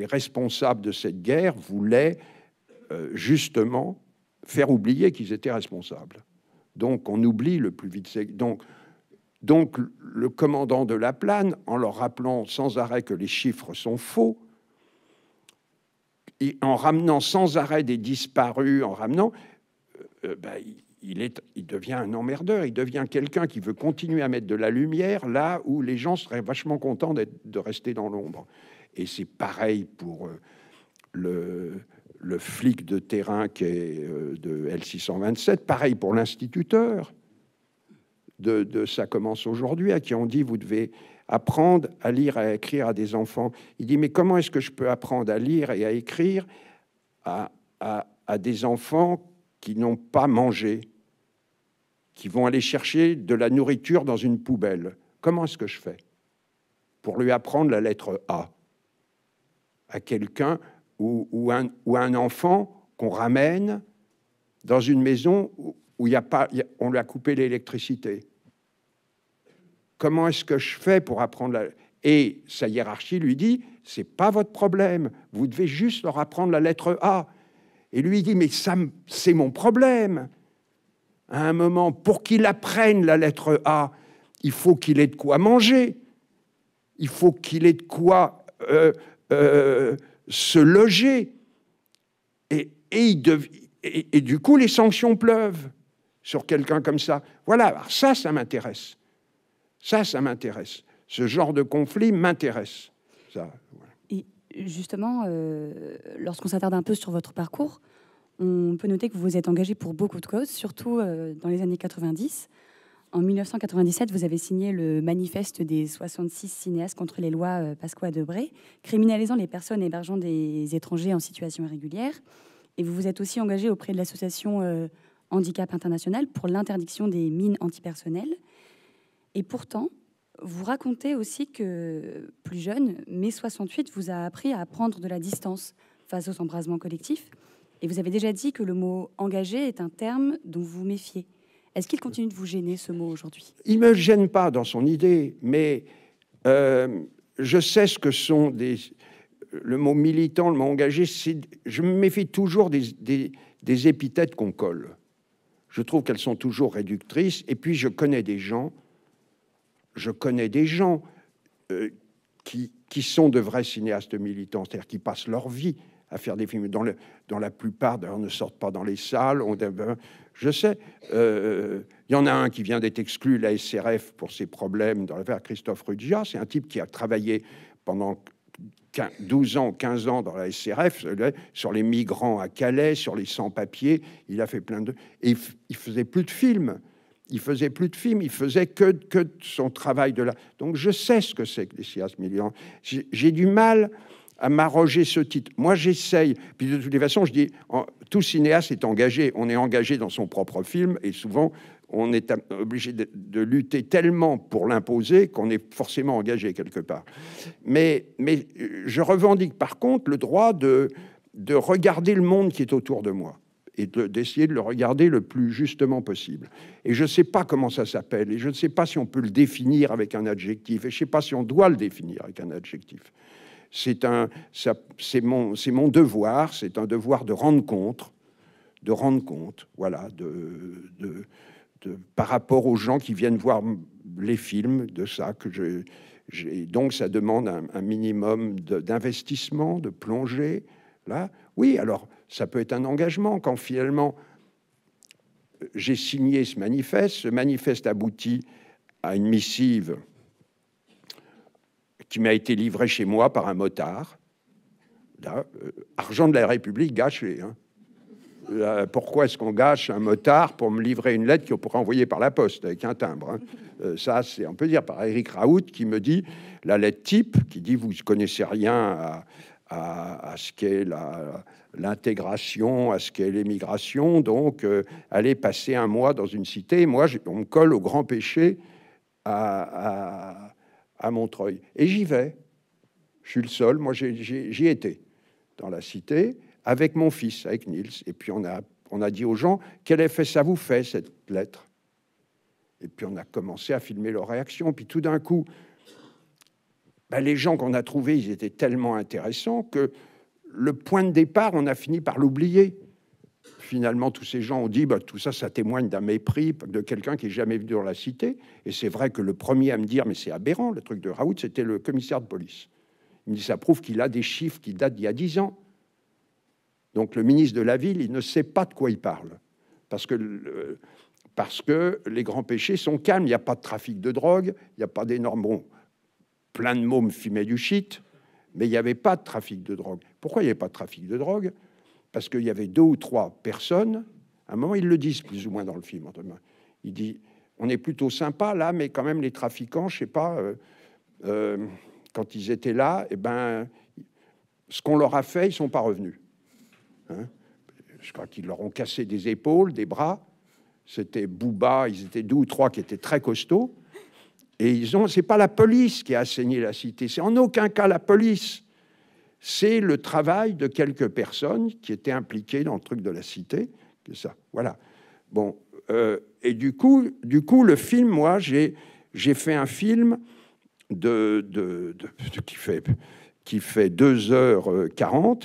responsables de cette guerre voulaient euh, justement faire oublier qu'ils étaient responsables. Donc on oublie le plus vite. Donc, donc le commandant de la plane, en leur rappelant sans arrêt que les chiffres sont faux, et en ramenant sans arrêt des disparus, en ramenant, euh, euh, ben, il, est, il devient un emmerdeur, il devient quelqu'un qui veut continuer à mettre de la lumière là où les gens seraient vachement contents de rester dans l'ombre. Et c'est pareil pour euh, le, le, flic de terrain qui est euh, de L627, pareil pour l'instituteur. De, ça commence aujourd'hui, à qui on dit vous devez apprendre à lire et à écrire à des enfants. Il dit mais comment est-ce que je peux apprendre à lire et à écrire à, à des enfants qui n'ont pas mangé qui vont aller chercher de la nourriture dans une poubelle. Comment est-ce que je fais pour lui apprendre la lettre A à quelqu'un ou, ou, un, un enfant qu'on ramène dans une maison où il a pas, on lui a coupé l'électricité Comment est-ce que je fais pour apprendre la... Et sa hiérarchie lui dit, c'est pas votre problème, vous devez juste leur apprendre la lettre A. Et lui dit, mais ça, c'est mon problème à un moment, pour qu'il apprenne la lettre A, il faut qu'il ait de quoi manger, il faut qu'il ait de quoi euh, euh, se loger. Et, et, il et, du coup, les sanctions pleuvent sur quelqu'un comme ça. Voilà, ça, ça m'intéresse. Ça, ça m'intéresse. Ce genre de conflit m'intéresse. Ça, Et justement, euh, lorsqu'on s'attarde un peu sur votre parcours, on peut noter que vous vous êtes engagé pour beaucoup de causes, surtout euh, dans les années 90. En 1997, vous avez signé le manifeste des 66 cinéastes contre les lois euh, Pasqua Debré, criminalisant les personnes hébergeant des étrangers en situation irrégulière. Et vous vous êtes aussi engagé auprès de l'association euh, Handicap International pour l'interdiction des mines antipersonnelles. Et pourtant, vous racontez aussi que, plus jeune, mai 68 vous a appris à prendre de la distance face aux embrasements collectifs et vous avez déjà dit que le mot engagé est un terme dont vous vous méfiez. Est-ce qu'il continue de vous gêner ce mot aujourd'hui Il ne me gêne pas dans son idée, mais euh, je sais ce que sont des. Le mot militant, le mot engagé, je me méfie toujours des, épithètes qu'on colle. Je trouve qu'elles sont toujours réductrices. Et puis, je connais des gens, je connais des gens euh, qui, qui sont de vrais cinéastes militants, c'est-à-dire qui passent leur vie à faire des films. Dans, le, dans la plupart, d'ailleurs, ne sortent pas dans les salles. On, ben, je sais, euh, il y en a un qui vient d'être exclu, la SRF, pour ses problèmes dans l'affaire Christophe Ruggia. C'est un type qui a travaillé pendant 12 ans, 15 ans dans la SRF, euh, sur les migrants à Calais, sur les sans-papiers. Il a fait plein de... Et il, faisait plus de films il faisait plus de films, il faisait que, que son travail de là. La... Donc je sais ce que c'est que les sciences millions J'ai du mal à m'arroger ce titre. Moi, j'essaye. Puis de toutes les façons, je dis, tout cinéaste est engagé. On est engagé dans son propre film et souvent, on est obligé de, lutter tellement pour l'imposer qu'on est forcément engagé quelque part. Mais, mais je revendique par contre le droit de, de regarder le monde qui est autour de moi et d'essayer de, de, le regarder le plus justement possible. Et je ne sais pas comment ça s'appelle, et je ne sais pas si on peut le définir avec un adjectif, et je ne sais pas si on doit le définir avec un adjectif c'est un, c'est mon, c'est mon devoir, c'est un devoir de rendre compte, de rendre compte, voilà, de, de, de, par rapport aux gens qui viennent voir les films, de ça que j'ai, donc ça demande un, minimum d'investissement, de, plongée. Là, oui, alors ça peut être un engagement quand finalement euh, j'ai signé ce manifeste, ce manifeste aboutit à une missive qui m'a été livré chez moi par un motard. Euh, argent de la République gâché. Hein. Euh, pourquoi est-ce qu'on gâche un motard pour me livrer une lettre qu'on pourrait envoyer par la poste avec un timbre hein. euh, Ça, c'est, on peut dire, par Eric Raoult qui me dit la lettre type, qui dit Vous ne connaissez rien à, ce qu'est l'intégration, à ce qu'est l'émigration. Donc, allez passer un mois dans une cité, moi, on me colle au grand péché à à Montreuil. Et j'y vais. Je suis le seul. Moi, j'y étais dans la cité avec mon fils, avec Niels. Et puis, on a, on a dit aux gens quel effet ça vous fait, cette lettre. Et puis, on a commencé à filmer leurs réactions Puis, tout d'un coup, ben, les gens qu'on a trouvés, ils étaient tellement intéressants que le point de départ, on a fini par l'oublier finalement, tous ces gens ont dit bah, tout ça, ça témoigne d'un mépris de quelqu'un qui n'est jamais venu dans la cité. Et c'est vrai que le premier à me dire mais c'est aberrant, le truc de Raoult, c'était le commissaire de police. Il me dit ça prouve qu'il a des chiffres qui datent d'il y a dix ans. Donc le ministre de la ville, il ne sait pas de quoi il parle. Parce que, parce que les grands péchés sont calmes, il n'y a pas de trafic de drogue, il n'y a pas d'énormes... Bon, plein de mômes fumaient du shit, mais il n'y avait pas de trafic de drogue. Pourquoi il n'y avait pas de trafic de drogue parce qu'il y avait deux ou trois personnes. À un moment, ils le disent plus ou moins dans le film. Il dit On est plutôt sympa là, mais quand même, les trafiquants, je sais pas, euh, euh, quand ils étaient là, et eh ben, ce qu'on leur a fait, ils sont pas revenus. Hein. je crois qu'ils leur ont cassé des épaules, des bras. C'était Bouba, ils étaient deux ou trois qui étaient très costauds. Et ils ont, c'est pas la police qui a saigné la cité, c'est en aucun cas la police c'est le travail de quelques personnes qui étaient impliquées dans le truc de la cité, que ça. Voilà. Bon, euh, et du coup, du coup, le film, moi, j'ai fait un film de, qui fait qui fait 2h40 euh,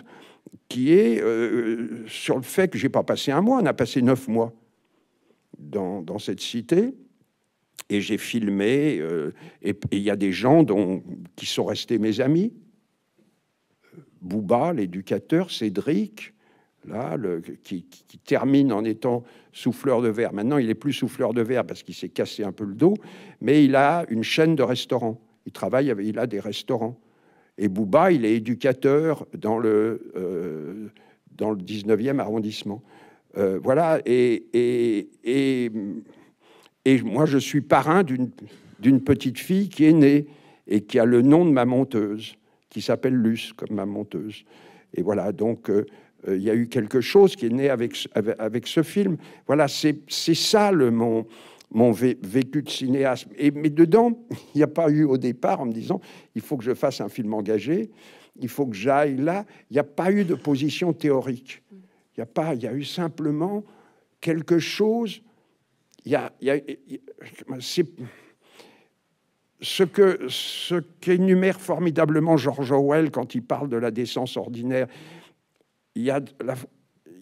qui est euh, sur le fait que j'ai pas passé un mois, on a passé neuf mois dans, cette cité et j'ai filmé et il y a des gens qui sont restés mes amis Bouba, l'éducateur, Cédric, là, qui, termine en étant souffleur de verre. Maintenant, il n'est plus souffleur de verre parce qu'il s'est cassé un peu le dos, mais il a une chaîne de restaurants. Il travaille, il a des restaurants. Et Bouba, il est éducateur dans le, euh, dans 19e arrondissement. Euh, voilà, et, et, moi, je suis parrain d'une petite fille qui est née et qui a le nom de ma monteuse qui s'appelle Luce, comme ma monteuse. Et voilà, donc euh, euh, il y a eu quelque chose qui est né avec, avec, ce film. Voilà, c'est ça le, mon, mon vécu de cinéaste. Et, mais dedans, il n'y a pas eu au départ en me disant, il faut que je fasse un film engagé, il faut que j'aille là. Il n'y a pas eu de position théorique. Il n'y a pas, il y a eu simplement quelque chose. Il y a, ce que ce qu'énumère formidablement George Orwell quand il parle de la décence ordinaire, il y a,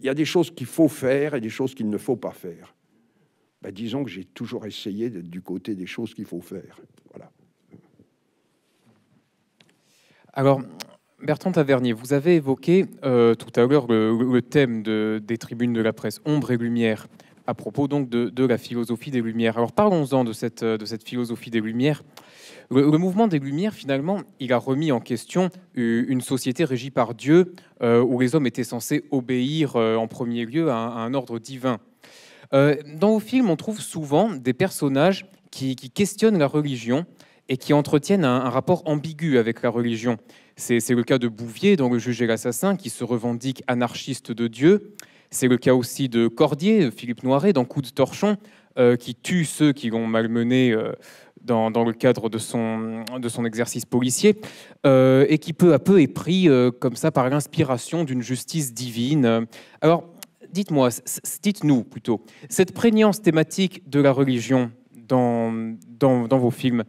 il des choses qu'il faut faire et des choses qu'il ne faut pas faire. Ben, disons que j'ai toujours essayé d'être du côté des choses qu'il faut faire. Voilà. Alors, Bertrand Tavernier, vous avez évoqué euh, tout à l'heure le, thème de, des tribunes de la presse, ombre et lumière à propos donc de, la philosophie des Lumières. Alors parlons-en de cette, de cette philosophie des Lumières. Le, mouvement des Lumières, finalement, il a remis en question euh, une société régie par Dieu, euh, où les hommes étaient censés obéir euh, en premier lieu à, un ordre divin. dans vos film, on trouve souvent des personnages qui, questionnent la religion et qui entretiennent un, rapport ambigu avec la religion. C'est le cas de Bouvier dans Le juge et l'assassin, qui se revendique anarchiste de Dieu. C'est le cas aussi de Cordier, Philippe Noiret, dans Coup de torchon, qui tue ceux qui l'ont malmené dans, le cadre de son, de son exercice policier, euh, et qui peu à peu est pris euh, comme ça par l'inspiration d'une justice divine. Alors, dites-moi, dites-nous plutôt, cette prégnance thématique de la religion dans, dans, vos films,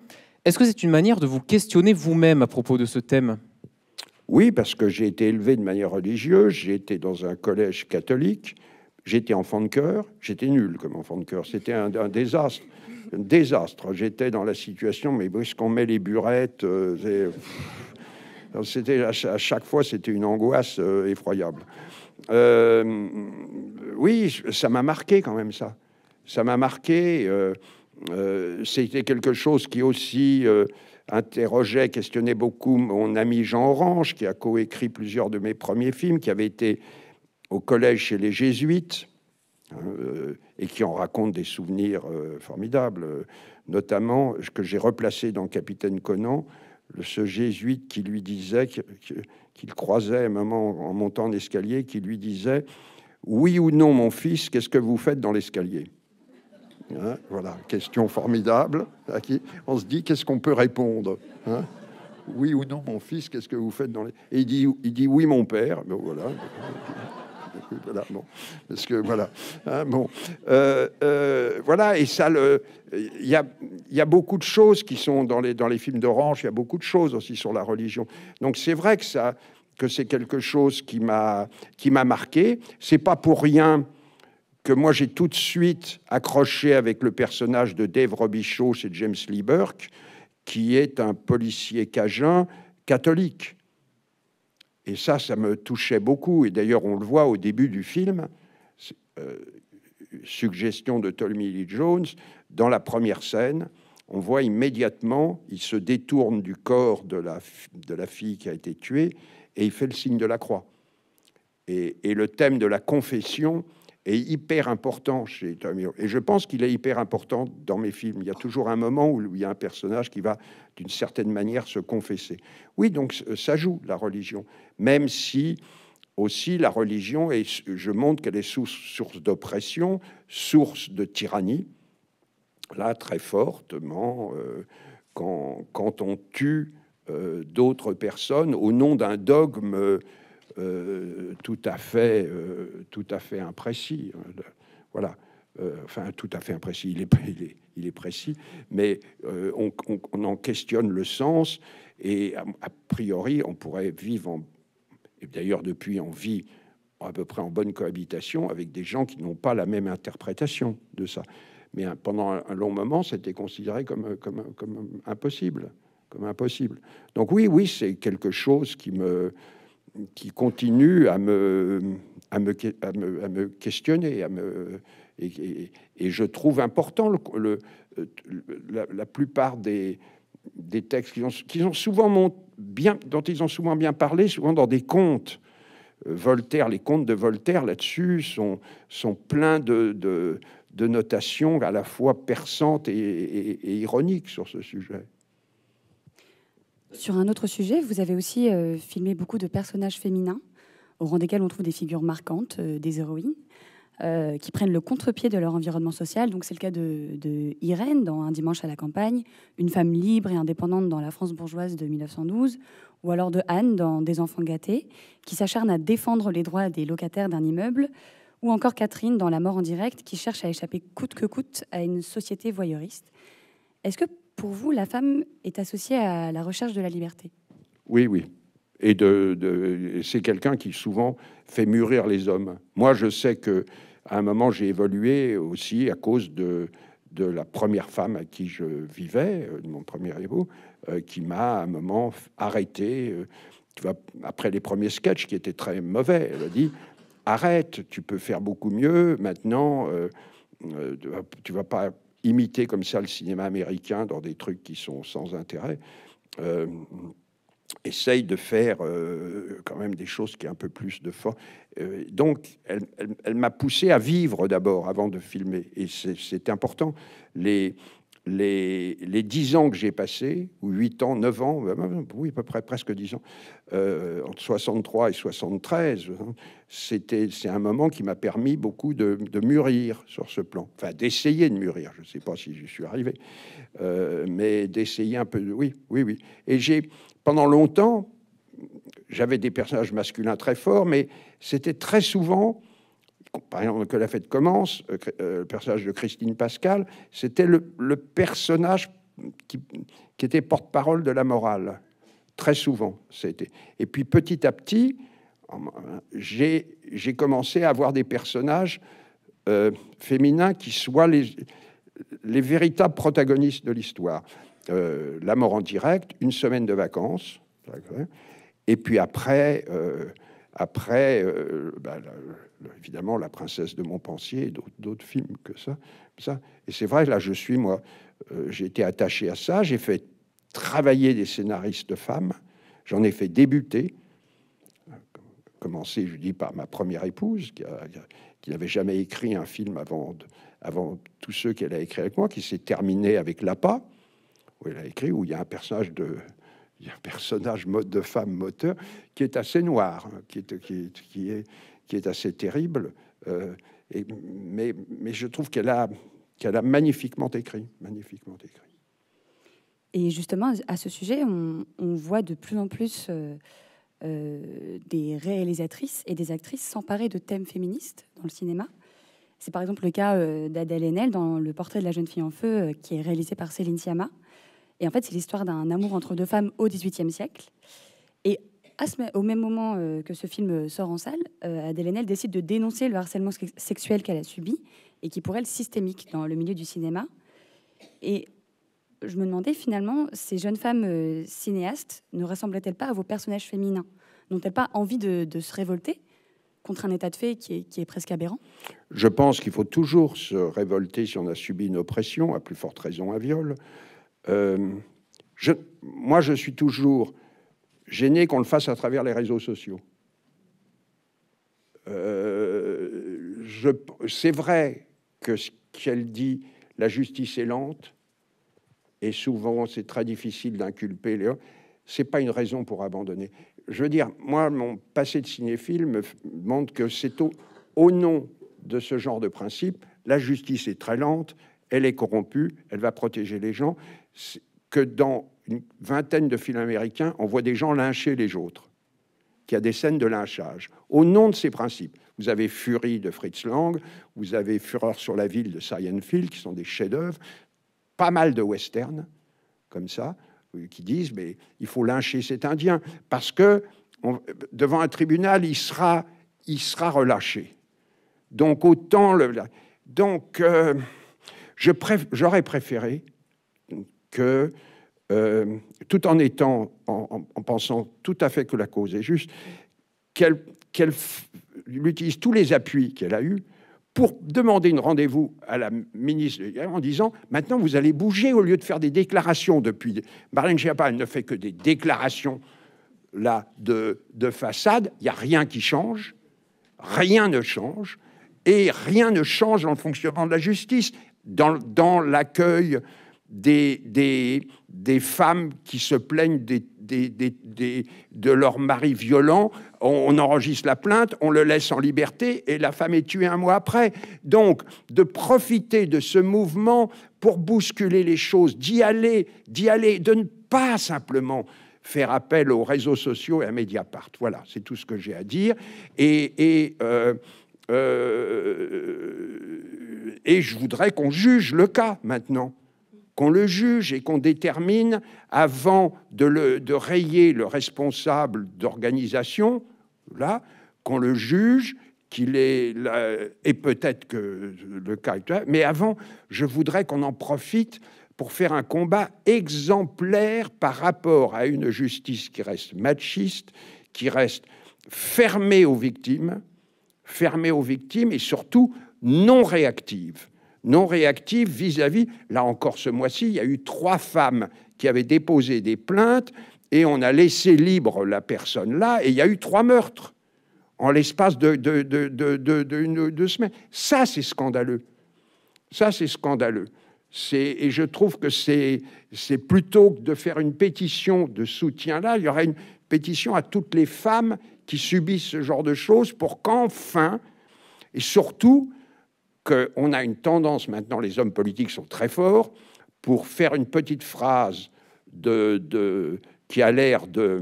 est-ce que c'est une manière de vous questionner vous-même à propos de ce thème Oui, parce que j'ai été élevé de manière religieuse, j'ai été dans un collège catholique, j'étais enfant de cœur, j'étais nul comme enfant de cœur, c'était un, un désastre désastre. J'étais dans la situation, mais qu'on met les burettes. Euh, c'était à chaque fois, c'était une angoisse euh, effroyable. Euh, oui, ça m'a marqué quand même ça. Ça m'a marqué. c'était quelque chose qui aussi interrogeait, questionnait beaucoup mon ami Jean Orange, qui a coécrit plusieurs de mes premiers films, qui avait été au collège chez les jésuites et qui en raconte des souvenirs euh, formidables. Notamment, ce que j'ai replacé dans Capitaine Conan, ce jésuite qui lui disait, qu'il croisait maman, en montant l'escalier, qui lui disait Oui ou non, mon fils, qu'est-ce que vous faites dans l'escalier Voilà, question formidable. qui on se dit Qu'est-ce qu'on peut répondre Oui ou non, mon fils, qu'est-ce que vous faites dans l'escalier ?» hein, Et il dit, il dit Oui, mon père. Ben, voilà voilà, bon, parce que voilà, hein, bon, euh, euh, voilà, et ça il y a, y a, beaucoup de choses qui sont dans les dans les films d'Orange, il y a beaucoup de choses aussi sur la religion. Donc c'est vrai que ça, que c'est quelque chose qui m'a qui m'a marqué. C'est pas pour rien que moi j'ai tout de suite accroché avec le personnage de Dave Robichaud, c'est James Lee Burke, qui est un policier cajun catholique et ça, ça me touchait beaucoup. Et d'ailleurs, on le voit au début du film, euh, suggestion de Tommy Lee Jones, dans la première scène, on voit immédiatement, il se détourne du corps de la, de la fille qui a été tuée et il fait le signe de la croix. et le thème de la confession est hyper important chez Tamir. Et je pense qu'il est hyper important dans mes films. Il y a toujours un moment où il y a un personnage qui va, d'une certaine manière, se confesser. Oui, donc ça joue, la religion. Même si, aussi, la religion, est, je montre qu'elle est source, source d'oppression, source de tyrannie. Là, très fortement, euh, quand, quand, on tue euh, d'autres personnes au nom d'un dogme euh, tout à fait, euh, tout à fait imprécis. Hein, voilà. Euh, enfin, tout à fait imprécis, il est, il est, précis, mais on, en questionne le sens et a, priori, on pourrait vivre en, et d'ailleurs depuis on vit à peu près en bonne cohabitation avec des gens qui n'ont pas la même interprétation de ça. Mais hein, pendant un long moment, c'était considéré comme, comme, comme impossible, comme impossible. Donc oui, oui, c'est quelque chose qui me, qui continue à me, à me, à me, questionner, à me, et, je trouve important le, la, plupart des, des textes qu'ils ont, souvent bien, dont ils ont souvent bien parlé, souvent dans des contes. Euh, Voltaire, les contes de Voltaire là-dessus sont, sont pleins de, de, de, notations à la fois perçantes et ironiques sur ce sujet. Sur un autre sujet, vous avez aussi euh, filmé beaucoup de personnages féminins, au rang desquels on trouve des figures marquantes, euh, des héroïnes, euh, qui prennent le contre-pied de leur environnement social. Donc c'est le cas de, de, Irène dans Un dimanche à la campagne, une femme libre et indépendante dans la France bourgeoise de 1912, ou alors de Anne dans Des enfants gâtés, qui s'acharne à défendre les droits des locataires d'un immeuble, ou encore Catherine dans La mort en direct, qui cherche à échapper coûte que coûte à une société voyeuriste. Est-ce que pour vous, la femme est associée à la recherche de la liberté. Oui, oui. Et de, c'est quelqu'un qui souvent fait mûrir les hommes. Moi, je sais que à un moment, j'ai évolué aussi à cause de, de la première femme à qui je vivais, euh, mon premier époux, euh, qui m'a à un moment arrêté. Euh, tu vois, après les premiers sketchs qui étaient très mauvais, elle a dit Arrête, tu peux faire beaucoup mieux. Maintenant, tu vas pas imiter comme ça le cinéma américain dans des trucs qui sont sans intérêt. Euh, essaye de faire euh, quand même des choses qui ont un peu plus de force. Euh, donc, elle, elle m'a poussé à vivre d'abord avant de filmer. Et c'est important. Les, les, dix ans que j'ai passés, ou huit ans, neuf ans, ben, ben, ben, oui, à peu près presque dix ans, euh, entre 63 et 73, hein, c'était c'est un moment qui m'a permis beaucoup de, mûrir sur ce plan, enfin d'essayer de mûrir, je ne sais pas si j'y suis arrivé, euh, mais d'essayer un peu, oui, oui, oui. Et j'ai, pendant longtemps, j'avais des personnages masculins très forts, mais c'était très souvent par exemple, que la fête commence, euh, euh, le personnage de Christine Pascal, c'était le, personnage qui, était porte-parole de la morale. Très souvent, c'était. Et puis petit à petit, j'ai commencé à avoir des personnages euh, féminins qui soient les, les véritables protagonistes de l'histoire. la mort en direct, une semaine de vacances, et puis après, après, euh, bah, évidemment, La princesse de Montpensier et d'autres films que ça. ça. Et c'est vrai, là, je suis, moi, euh, j'ai été attaché à ça. J'ai fait travailler des scénaristes femmes. J'en ai fait débuter. Euh, commencer, je dis, par ma première épouse, qui, qui n'avait jamais écrit un film avant, avant tous ceux qu'elle a écrit avec moi, qui s'est terminé avec L'APA, où elle a écrit, où il y a un personnage de il y a un personnage mode de femme moteur qui est assez noir, hein, qui est, qui qui est, assez terrible. Euh, et, mais, mais je trouve qu'elle a, a magnifiquement écrit, magnifiquement écrit. Et justement, à ce sujet, on, voit de plus en plus euh, euh, des réalisatrices et des actrices s'emparer de thèmes féministes dans le cinéma. C'est par exemple le cas d'Adèle Haenel dans Le portrait de la jeune fille en feu, qui est réalisé par Céline Sciamma. Et en fait, c'est l'histoire d'un amour entre deux femmes au XVIIIe siècle. Et au même moment euh, que ce film sort en salle, euh, Adèle Haenel décide de dénoncer le harcèlement sexuel qu'elle a subi et qui pourrait pour elle systémique dans le milieu du cinéma. Et je me demandais finalement, ces jeunes femmes euh, cinéastes ne ressemblaient-elles pas à vos personnages féminins N'ont-elles pas envie de, se révolter contre un état de fait qui est, qui est presque aberrant Je pense qu'il faut toujours se révolter si on a subi une oppression, à plus forte raison un viol. Euh, je, moi, je suis toujours gêné qu'on le fasse à travers les réseaux sociaux. Euh, c'est vrai que ce qu'elle dit, la justice est lente, et souvent c'est très difficile d'inculper les c'est pas une raison pour abandonner. Je veux dire, moi, mon passé de cinéphile me montre que c'est au, nom de ce genre de principe, la justice est très lente, elle est corrompue, elle va protéger les gens, que dans une vingtaine de films américains, on voit des gens lyncher les autres, qu'il y a des scènes de lynchage. Au nom de ces principes, vous avez Fury de Fritz Lang, vous avez Fureur sur la ville de Sienfield, qui sont des chefs-d'œuvre, pas mal de westerns comme ça, euh, qui disent mais il faut lyncher cet Indien parce que devant un tribunal, il sera, il sera relâché. Donc autant le, donc euh, j'aurais préféré euh, tout en étant, en, pensant tout à fait que la cause est juste, qu'elle utilise tous les appuis qu'elle a eu pour demander une rendez-vous à la ministre en disant maintenant vous allez bouger au lieu de faire des déclarations depuis. Marlène Schiappa, ne fait que des déclarations là de, façade, il n'y a rien qui change, rien ne change, et rien ne change dans le fonctionnement de la justice, dans, dans l'accueil des, des, des femmes qui se plaignent de leur mari violent. On, enregistre la plainte, on le laisse en liberté et la femme est tuée un mois après. Donc, de profiter de ce mouvement pour bousculer les choses, d'y aller, d'y aller, de ne pas simplement faire appel aux réseaux sociaux et à Mediapart. Voilà, c'est tout ce que j'ai à dire. Et, et euh, euh, je voudrais qu'on juge le cas maintenant qu'on le juge et qu'on détermine avant de, rayer le responsable d'organisation, là, qu'on le juge, qu'il est et peut-être que le caractère, mais avant, je voudrais qu'on en profite pour faire un combat exemplaire par rapport à une justice qui reste machiste, qui reste fermée aux victimes, fermée aux victimes et surtout non réactive non réactive vis-à-vis, là encore ce mois-ci, il y a eu trois femmes qui avaient déposé des plaintes et on a laissé libre la personne là et il y a eu trois meurtres en l'espace de, deux semaines. Ça, c'est scandaleux. Ça, c'est scandaleux. et je trouve que c'est, c'est plutôt que de faire une pétition de soutien là, il y aurait une pétition à toutes les femmes qui subissent ce genre de choses pour qu'enfin, et surtout, qu'on a une tendance maintenant, les hommes politiques sont très forts, pour faire une petite phrase qui a l'air de,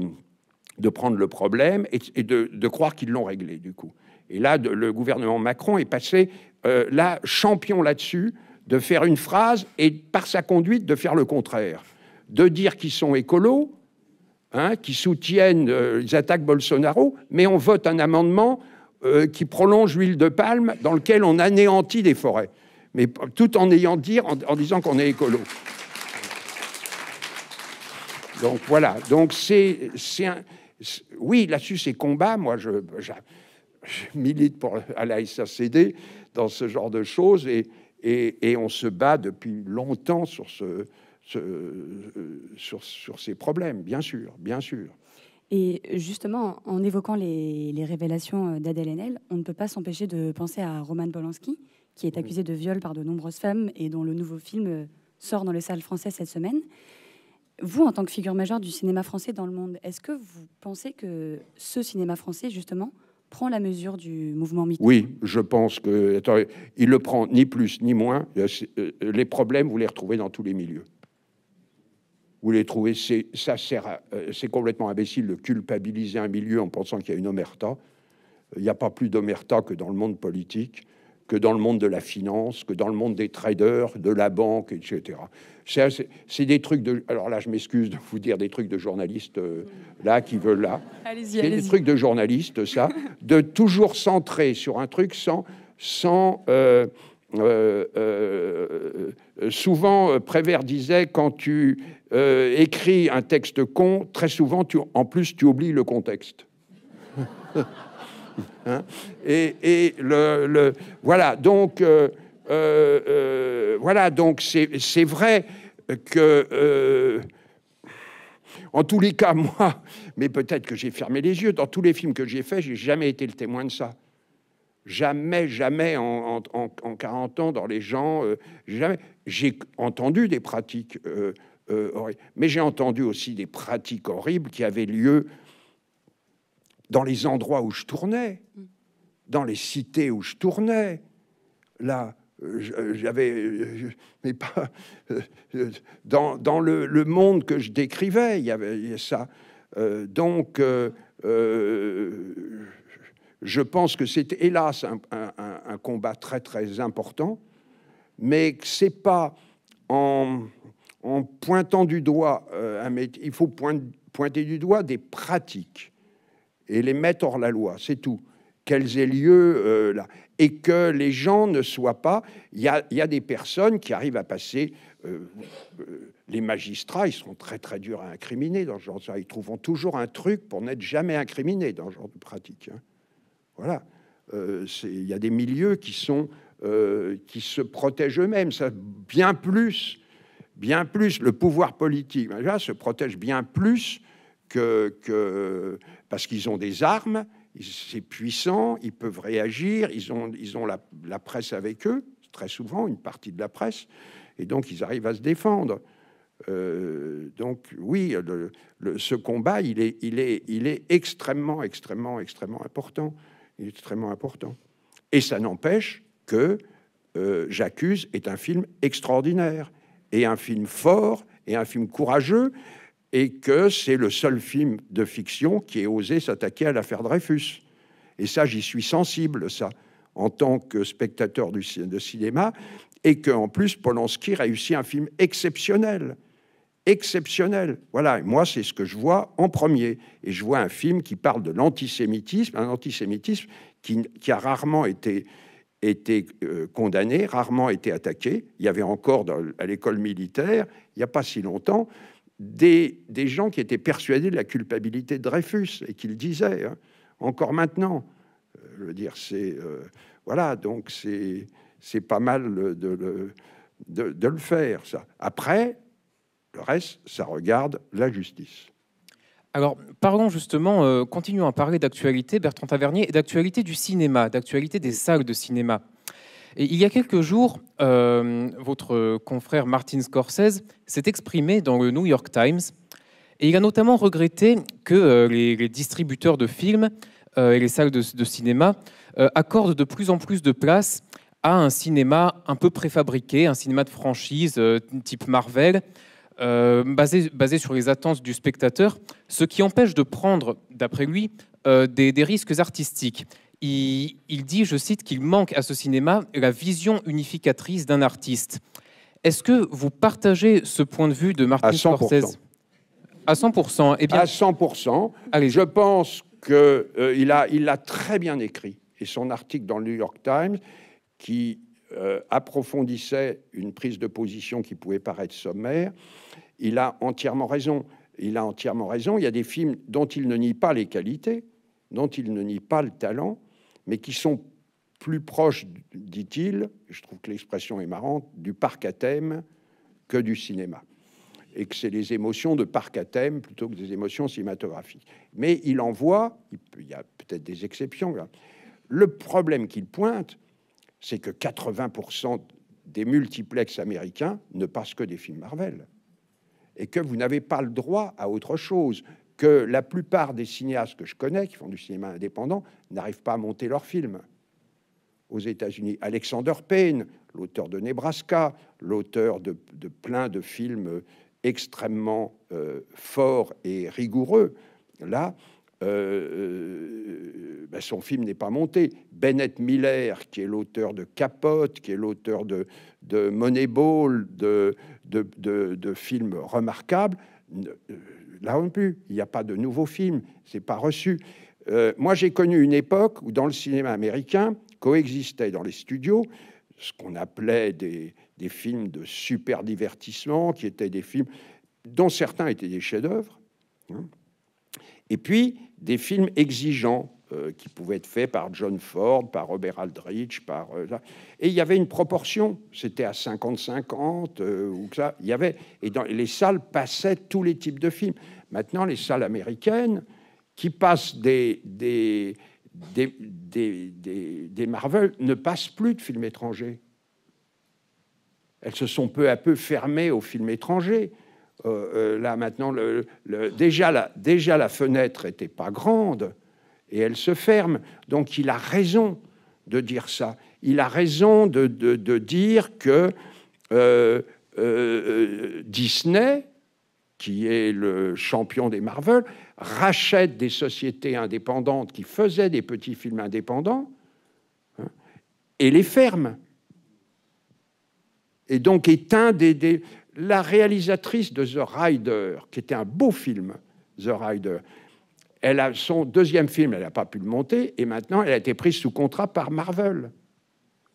prendre le problème et, de, croire qu'ils l'ont réglé du coup. Et là, le gouvernement Macron est passé euh, là champion là-dessus de faire une phrase et par sa conduite de faire le contraire, de dire qu'ils sont écolos, hein, qu'ils qui soutiennent euh, les attaques Bolsonaro, mais on vote un amendement euh, qui prolonge l'huile de palme dans lequel on anéantit des forêts, mais tout en ayant dire, en, disant qu'on est écolo. Donc voilà. Donc c'est, Oui, là-dessus, c'est combat. Moi, je, milite pour, à la SACD dans ce genre de choses et, on se bat depuis longtemps sur, euh, sur, sur ces problèmes, bien sûr, bien sûr. Et justement, en évoquant les, révélations euh, d'Adèle Haenel, on ne peut pas s'empêcher de penser à Roman Polanski, qui est accusé de viol par de nombreuses femmes et dont le nouveau film euh, sort dans les salles françaises cette semaine. Vous, en tant que figure majeure du cinéma français dans le monde, est-ce que vous pensez que ce cinéma français, justement, prend la mesure du mouvement MeToo Oui, je pense que il le prend ni plus ni moins. Euh, les problèmes, vous les retrouvez dans tous les milieux. Vous les trouvez, c'est, ça sert, euh, c'est complètement imbécile de culpabiliser un milieu en pensant qu'il y a une omerta. Il n'y a pas plus d'omerta que dans le monde politique, que dans le monde de la finance, que dans le monde des traders, de la banque, etc. C'est, des trucs de. Alors là, je m'excuse de vous dire des trucs de journalistes euh, là qui veulent là. C'est Des trucs de journalistes, ça, de toujours centrer sur un truc sans, sans euh, euh, euh, souvent, euh, Prévert disait, quand tu écris un texte con, très souvent, tu, en plus, tu oublies le contexte. Hein? et, le, voilà, donc, voilà, donc c'est vrai que, en tous les cas, moi, mais peut-être que j'ai fermé les yeux, dans tous les films que j'ai faits, j'ai jamais été le témoin de ça jamais, jamais en, 40 ans dans les gens, euh, jamais. J'ai entendu des pratiques euh, euh, mais j'ai entendu aussi des pratiques horribles qui avaient lieu dans les endroits où je tournais, dans les cités où je tournais. Là, j'avais, mais pas dans, le, monde que je décrivais, il y avait ça. donc, je pense que c'est hélas un, un, combat très très important, mais c'est pas en, pointant du doigt euh, Il faut pointer du doigt des pratiques et les mettre hors la loi, c'est tout. Qu'elles aient lieu euh, là. Et que les gens ne soient pas. Il y, a, des personnes qui arrivent à passer. Euh, les magistrats, ils seront très très durs à incriminer dans ce genre de ça. Ils trouveront toujours un truc pour n'être jamais incriminés dans ce genre de pratique. Hein. Voilà. Euh, il y a des milieux qui euh, se protègent eux-mêmes, bien plus, bien plus le pouvoir politique se protège bien plus que, parce qu'ils ont des armes, c'est puissant, ils peuvent réagir, ils ont, la, presse avec eux, très souvent, une partie de la presse, et donc ils arrivent à se défendre. Euh, donc oui, ce combat, il est, il est extrêmement, extrêmement, extrêmement important. Il est extrêmement important. Et ça n'empêche que euh, J'accuse est un film extraordinaire, et un film fort, et un film courageux, et que c'est le seul film de fiction qui ait osé s'attaquer à l'affaire Dreyfus. Et ça, j'y suis sensible, ça, en tant que spectateur de cinéma, et qu'en plus, Polanski réussit un film exceptionnel exceptionnel. Voilà, moi c'est ce que je vois en premier. Et je vois un film qui parle de l'antisémitisme, un antisémitisme qui, a rarement été, euh, condamné, rarement été attaqué. Il y avait encore à l'école militaire, il n'y a pas si longtemps, des, gens qui étaient persuadés de la culpabilité de Dreyfus et qui le disaient, hein. encore maintenant. Euh, je veux dire, c'est... Euh, voilà, donc c'est pas mal de, de le faire, ça. Après, le reste, ça regarde la justice. Alors, parlons justement, euh, continuons à parler d'actualité, Bertrand Tavernier, et d'actualité du cinéma, d'actualité des salles de cinéma. Et il y a quelques jours, euh, votre confrère Martin Scorsese s'est exprimé dans le New York Times, et il a notamment regretté que euh, les, distributeurs de films et les salles de, de cinéma accordent de plus en plus de place à un cinéma un peu préfabriqué, un cinéma de franchise type Marvel, euh, basé, basé, sur les attentes du spectateur, ce qui empêche de prendre, d'après lui, euh, des, risques artistiques. Il, dit, je cite, qu'il manque à ce cinéma la vision unificatrice d'un artiste. Est-ce que vous partagez ce point de vue de Martin à À 100%. Eh à 100%. Allez. Je pense qu'il euh, l'a a, il très bien écrit. Et son article dans le New York Times, qui approfondissait une prise de position qui pouvait paraître sommaire, il a entièrement raison. Il a entièrement raison. Il y a des films dont il ne nie pas les qualités, dont il ne nie pas le talent, mais qui sont plus proches, dit-il, je trouve que l'expression est marrante, du parc à thème que du cinéma. Et que c'est les émotions de parc à thème plutôt que des émotions cinématographiques. Mais il en voit, il y a peut-être des exceptions. Hein. Le problème qu'il pointe, c'est que 80% des multiplex américains ne passent que des films Marvel et que vous n'avez pas le droit à autre chose, que la plupart des cinéastes que je connais, qui font du cinéma indépendant, n'arrivent pas à monter leurs films. Aux États-Unis, Alexander Payne, l'auteur de Nebraska, l'auteur de, plein de films euh, extrêmement euh, forts et rigoureux, là, euh, euh, ben, son film n'est pas monté. Bennett Miller, qui est l'auteur de Capote, qui est l'auteur de, de Moneyball, de, de, films remarquables, euh, là non plus, il n'y a pas de nouveaux films, c'est pas reçu. moi, j'ai connu une époque où dans le cinéma américain coexistaient dans les studios ce qu'on appelait des, des films de super divertissement, qui étaient des films dont certains étaient des chefs-d'œuvre. Hein, et puis des films exigeants euh, qui pouvaient être faits par John Ford, par Robert Aldrich, par euh, et il y avait une proportion, c'était à 50-50 euh, ou ça. Il y avait et dans les salles passaient tous les types de films. Maintenant, les salles américaines qui passent des des des, des, des, des Marvel ne passent plus de films étrangers. Elles se sont peu à peu fermées aux films étrangers. Euh, euh, là maintenant, le, déjà, la, déjà la fenêtre était pas grande et elle se ferme. Donc il a raison de dire ça. Il a raison de, dire que euh, Disney, qui est le champion des Marvel, rachète des sociétés indépendantes qui faisaient des petits films indépendants hein, et les ferme. Et donc éteint des, des la réalisatrice de The Rider, qui était un beau film, The Rider, elle a son deuxième film, elle n'a pas pu le monter, et maintenant elle a été prise sous contrat par Marvel.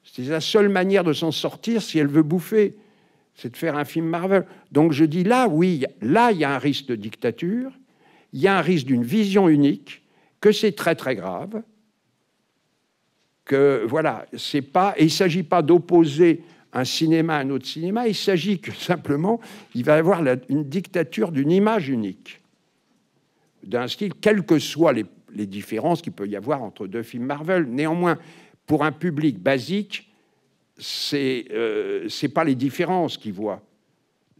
C'est la seule manière de s'en sortir si elle veut bouffer, c'est de faire un film Marvel. Donc je dis là, oui, là il y a un risque de dictature, il y a un risque d'une vision unique, que c'est très très grave, que voilà, c'est pas, et il ne s'agit pas d'opposer un cinéma un autre cinéma. Il s'agit que simplement, il va y avoir une dictature d'une image unique, d'un style, quelles que soient les, différences qu'il peut y avoir entre deux films Marvel. Néanmoins, pour un public basique, c'est n'est euh, pas les différences qu'il voit.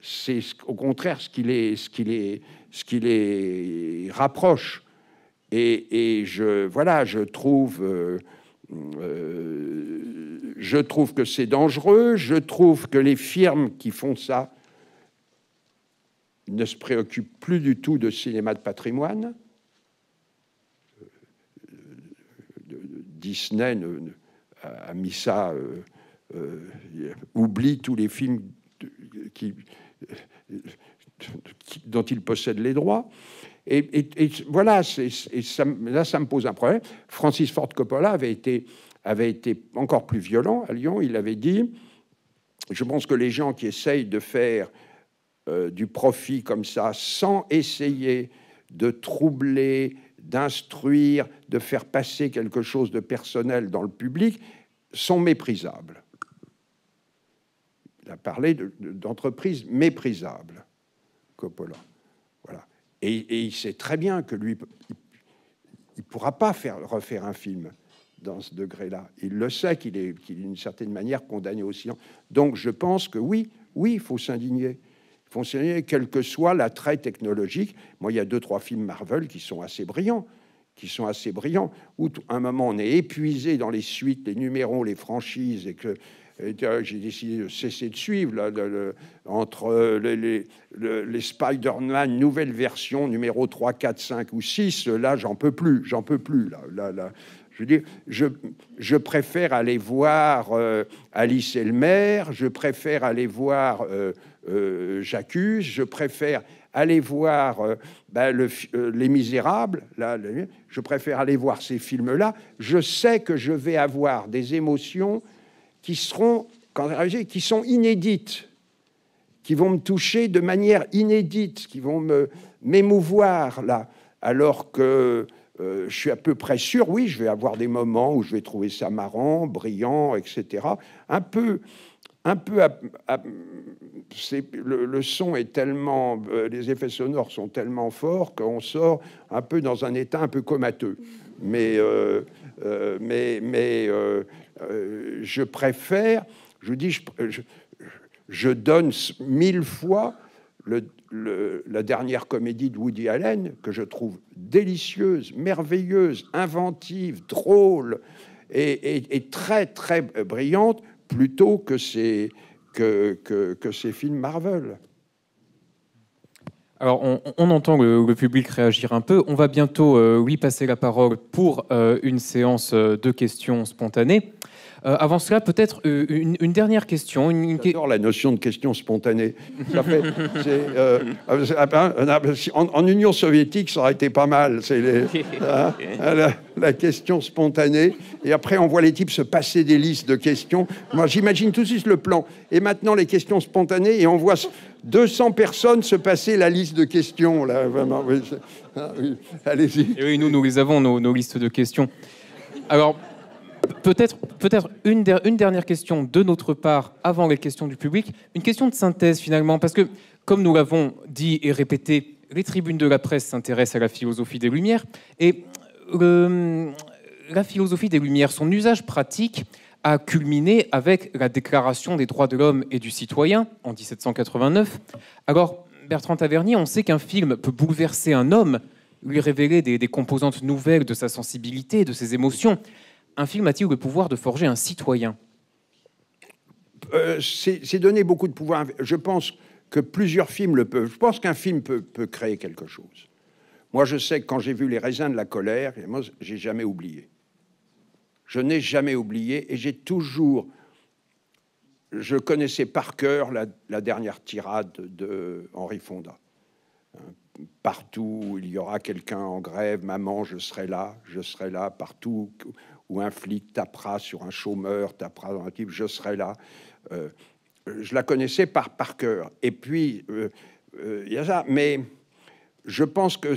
C'est au contraire ce qui les, ce qui les, ce qui les rapproche. Et, je, voilà, je trouve euh, euh, je trouve que c'est dangereux. Je trouve que les firmes qui font ça ne se préoccupent plus du tout de cinéma de patrimoine. Disney a mis ça, euh, euh, oublie tous les films dont il possède les droits. Et, voilà, là, ça me pose un problème. Francis Ford Coppola avait été avait été encore plus violent à Lyon. Il avait dit Je pense que les gens qui essayent de faire euh, du profit comme ça, sans essayer de troubler, d'instruire, de faire passer quelque chose de personnel dans le public, sont méprisables. Il a parlé d'entreprises méprisables, Coppola. Voilà. Et, il sait très bien que lui, il ne pourra pas faire, refaire un film dans ce degré-là. Il le sait qu'il est, qu'il d'une certaine manière condamné au silence. Donc je pense que oui, oui, il faut s'indigner. Il faut s'indigner, quel que soit l'attrait technologique. Moi, il y a deux, trois films Marvel qui sont assez brillants, qui sont assez brillants, où à un moment on est épuisé dans les suites, les numéros, les franchises, et que euh, j'ai décidé de cesser de suivre là, le, entre euh, les, les, les Spider-Man, nouvelle version numéro 3, 4, 5 ou 6. Là, j'en peux plus, j'en peux plus. Là, là, là, je dire, je, préfère aller voir euh, Alice et le maire, je préfère aller voir euh, euh, J'accuse, je préfère aller voir ben, le, Les Misérables, là, je préfère aller voir ces films-là. Je sais que je vais avoir des émotions qui seront, quand qui sont inédites, qui vont me toucher de manière inédite, qui vont me m'émouvoir là, alors que euh, je suis à peu près sûr, oui, je vais avoir des moments où je vais trouver ça marrant, brillant, etc. Un peu, un peu, le, son est tellement, euh, les effets sonores sont tellement forts qu'on sort un peu dans un état un peu comateux. Mais, euh, mais, mais je préfère, je vous dis, je donne mille fois la dernière comédie de Woody Allen, que je trouve délicieuse, merveilleuse, inventive, drôle et, très très brillante, plutôt que ces, films Marvel. Alors, on, entend le, public réagir un peu. On va bientôt lui euh, passer la parole pour euh, une séance euh, de questions spontanées. Euh, avant cela, peut-être euh, une, dernière question. Une, J'adore la notion de question spontanée. Ça fait, en, Union soviétique, ça aurait été pas mal. C'est hein, la, question spontanée. Et après, on voit les types se passer des listes de questions. Moi, j'imagine tout de suite le plan. Et maintenant, les questions spontanées. Et on voit 200 personnes se passer la liste de questions. Là, ah, Allez-y. nous, nous les avons, nos listes de questions. Alors. Peut-être peut-être une, une dernière question de notre part avant les questions du public, une question de synthèse finalement, parce que comme nous l'avons dit et répété, les tribunes de la presse s'intéressent à la philosophie des Lumières et euh, la philosophie des Lumières, son usage pratique a culminé avec la Déclaration des droits de l'homme et du citoyen en 1789. Alors, Bertrand Tavernier, on sait qu'un film peut bouleverser un homme, lui révéler des, des composantes nouvelles de sa sensibilité, de ses émotions, un film a-t-il le pouvoir de forger un citoyen euh, C'est donner beaucoup de pouvoir. Je pense que plusieurs films le peuvent. Je pense qu'un film peut, créer quelque chose. Moi, je sais que quand j'ai vu Les raisins de la colère, moi, j'ai jamais oublié. Je n'ai jamais oublié et j'ai toujours. Je connaissais par cœur la, la dernière tirade de Henri Fonda. Euh, partout il y aura quelqu'un en grève, maman, je serai là, je serai là, partout ou un flic tapera sur un chômeur, tapera dans un type, je serai là. Euh, je la connaissais par, cœur. Et puis, euh, euh, il y a ça. Mais je pense que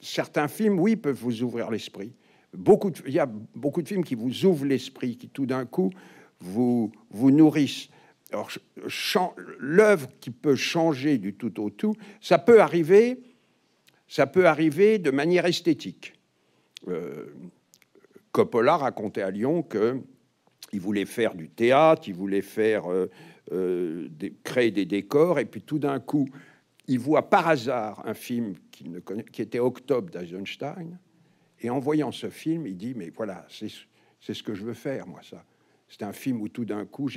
certains films, oui, peuvent vous ouvrir l'esprit. Beaucoup il y a beaucoup de films qui vous ouvrent l'esprit, qui tout d'un coup vous, vous nourrissent. Alors, l'œuvre qui peut changer du tout au tout, ça peut arriver, ça peut arriver de manière esthétique. Euh, Coppola racontait à Lyon que il voulait faire du théâtre, il voulait faire euh, euh, créer des décors, et puis tout d'un coup, il voit par hasard un film qui, était Octobre d'Eisenstein, et en voyant ce film, il dit mais voilà, c'est ce que je veux faire moi ça. C'est un film où tout d'un coup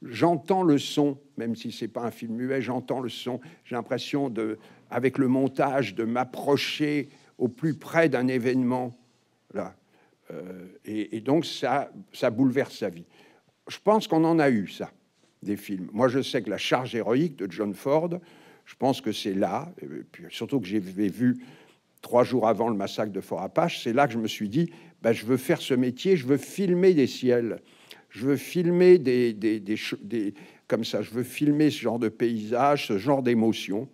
j'entends le son, même si c'est pas un film muet, j'entends le son. J'ai l'impression de, avec le montage, de m'approcher au plus près d'un événement. Là, euh, et, donc ça, bouleverse sa vie. Je pense qu'on en a eu ça, des films. Moi, je sais que la charge héroïque de John Ford, je pense que c'est là, surtout que j'ai vu trois jours avant le massacre de Fort Apache, c'est là que je me suis dit, bah, je veux faire ce métier, je veux filmer des ciels, je veux filmer des, comme ça, je veux filmer ce genre de paysage, ce genre d'émotion,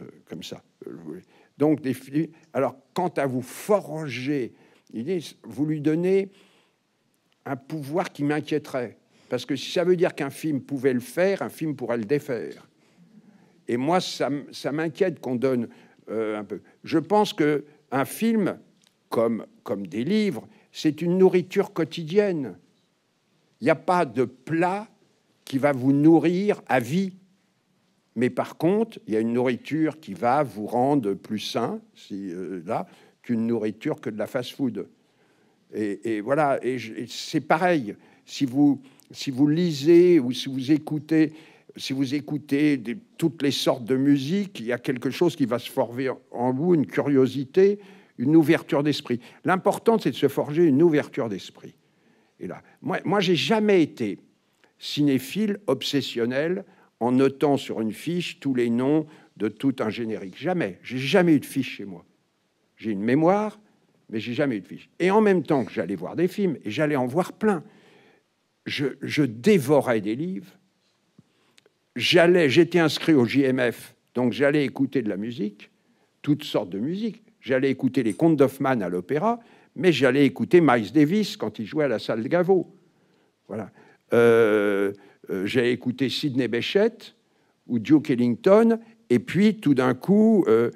euh, comme ça. Euh, donc, des alors, quant à vous forger il dit « vous lui donnez un pouvoir qui m'inquiéterait. Parce que si ça veut dire qu'un film pouvait le faire, un film pourrait le défaire. Et moi, ça, ça m'inquiète qu'on donne euh, un peu. Je pense que un film, comme, comme des livres, c'est une nourriture quotidienne. Il n'y a pas de plat qui va vous nourrir à vie. Mais par contre, il y a une nourriture qui va vous rendre plus sain, si, euh, là, qu'une nourriture que de la fast-food. Et, voilà, et, c'est pareil. Si vous, si vous lisez ou si vous écoutez, si vous écoutez toutes les sortes de musique, il y a quelque chose qui va se forger en vous, une curiosité, une ouverture d'esprit. L'important, c'est de se forger une ouverture d'esprit. Et là, moi, moi j'ai jamais été cinéphile obsessionnel en notant sur une fiche tous les noms de tout un générique. Jamais. J'ai jamais eu de fiche chez moi. J'ai une mémoire, mais j'ai jamais eu de fiche. Et en même temps que j'allais voir des films, et j'allais en voir plein, je, dévorais des livres. J'allais, j'étais inscrit au JMF, donc j'allais écouter de la musique, toutes sortes de musique. J'allais écouter les contes d'Hoffmann à l'opéra, mais j'allais écouter Miles Davis quand il jouait à la salle de Gaveau. Voilà. écouter euh, euh, écouté Sidney Bechet ou Duke Ellington, et puis tout d'un coup, euh,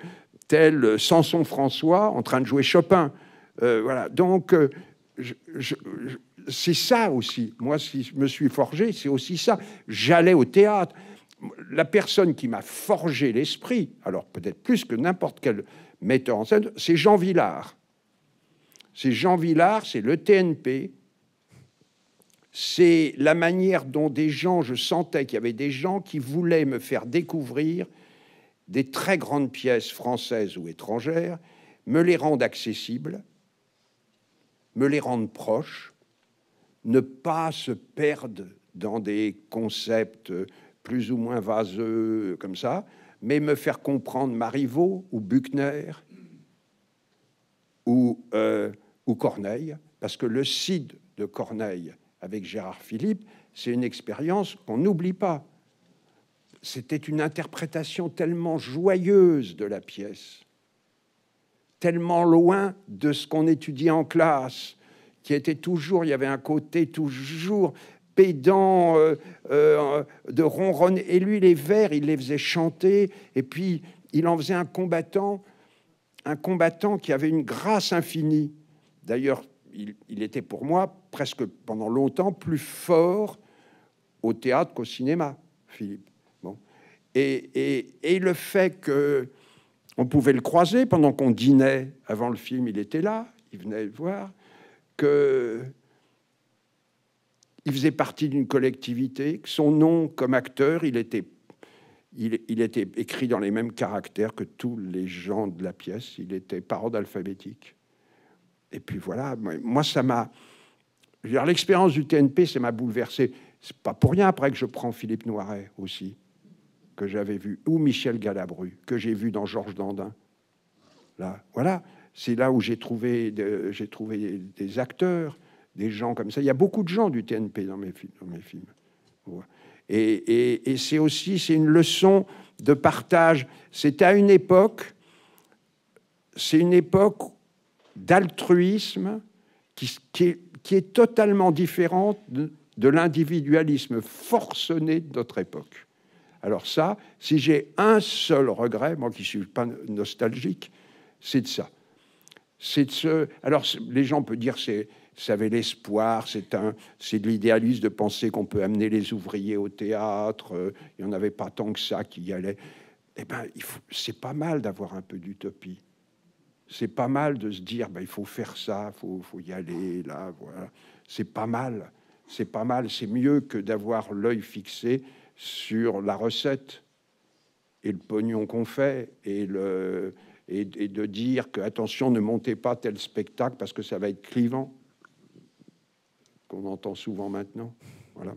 tel Samson François en train de jouer Chopin. Euh, voilà. Donc, euh, c'est ça aussi. Moi, si je me suis forgé, c'est aussi ça. J'allais au théâtre. La personne qui m'a forgé l'esprit, alors peut-être plus que n'importe quel metteur en scène, c'est Jean Villard. C'est Jean Villard, c'est le TNP, c'est la manière dont des gens, je sentais qu'il y avait des gens qui voulaient me faire découvrir des très grandes pièces françaises ou étrangères, me les rendent accessibles, me les rendent proches, ne pas se perdre dans des concepts plus ou moins vaseux comme ça, mais me faire comprendre Marivaux ou Buckner ou, euh, ou Corneille, parce que le Cid de Corneille avec Gérard Philippe, c'est une expérience qu'on n'oublie pas. C'était une interprétation tellement joyeuse de la pièce, tellement loin de ce qu'on étudiait en classe, qui était toujours, il y avait un côté toujours pédant euh, euh, de ronron. Et lui, les vers, il les faisait chanter, et puis il en faisait un combattant, un combattant qui avait une grâce infinie. D'ailleurs, il, était pour moi presque pendant longtemps plus fort au théâtre qu'au cinéma, Philippe. Et, le fait que on pouvait le croiser pendant qu'on dînait avant le film, il était là, il venait le voir, que il faisait partie d'une collectivité, que son nom comme acteur, il était, écrit dans les mêmes caractères que tous les gens de la pièce, il était par ordre alphabétique. Et puis voilà, moi, ça m'a... L'expérience du TNP, ça m'a bouleversé. C'est pas pour rien après que je prends Philippe Noiret aussi que j'avais vu, ou Michel Galabru, que j'ai vu dans Georges Dandin. Là, voilà, c'est là où j'ai trouvé, j'ai trouvé des acteurs, des gens comme ça. Il y a beaucoup de gens du TNP dans mes, dans mes films. Et, et, c'est aussi c'est une leçon de partage. C'est à une époque, c'est une époque d'altruisme qui, qui, est, qui, est totalement différente de l'individualisme forcené de notre époque. Alors ça, si j'ai un seul regret, moi qui suis pas nostalgique, c'est de ça. C'est de ce. Alors les gens peuvent dire c'est ça avait l'espoir, c'est un, c'est de l'idéalisme de penser qu'on peut amener les ouvriers au théâtre. Euh, il n'y en avait pas tant que ça qui y allait. Eh ben, c'est pas mal d'avoir un peu d'utopie. C'est pas mal de se dire, ben, il faut faire ça, faut, faut y aller là, voilà. C'est pas mal. C'est pas mal. C'est mieux que d'avoir l'œil fixé sur la recette et le pognon qu'on fait et de dire que attention ne montez pas tel spectacle parce que ça va être clivant qu'on entend souvent maintenant voilà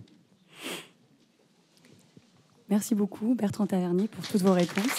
merci beaucoup Bertrand Tavernier pour toutes vos réponses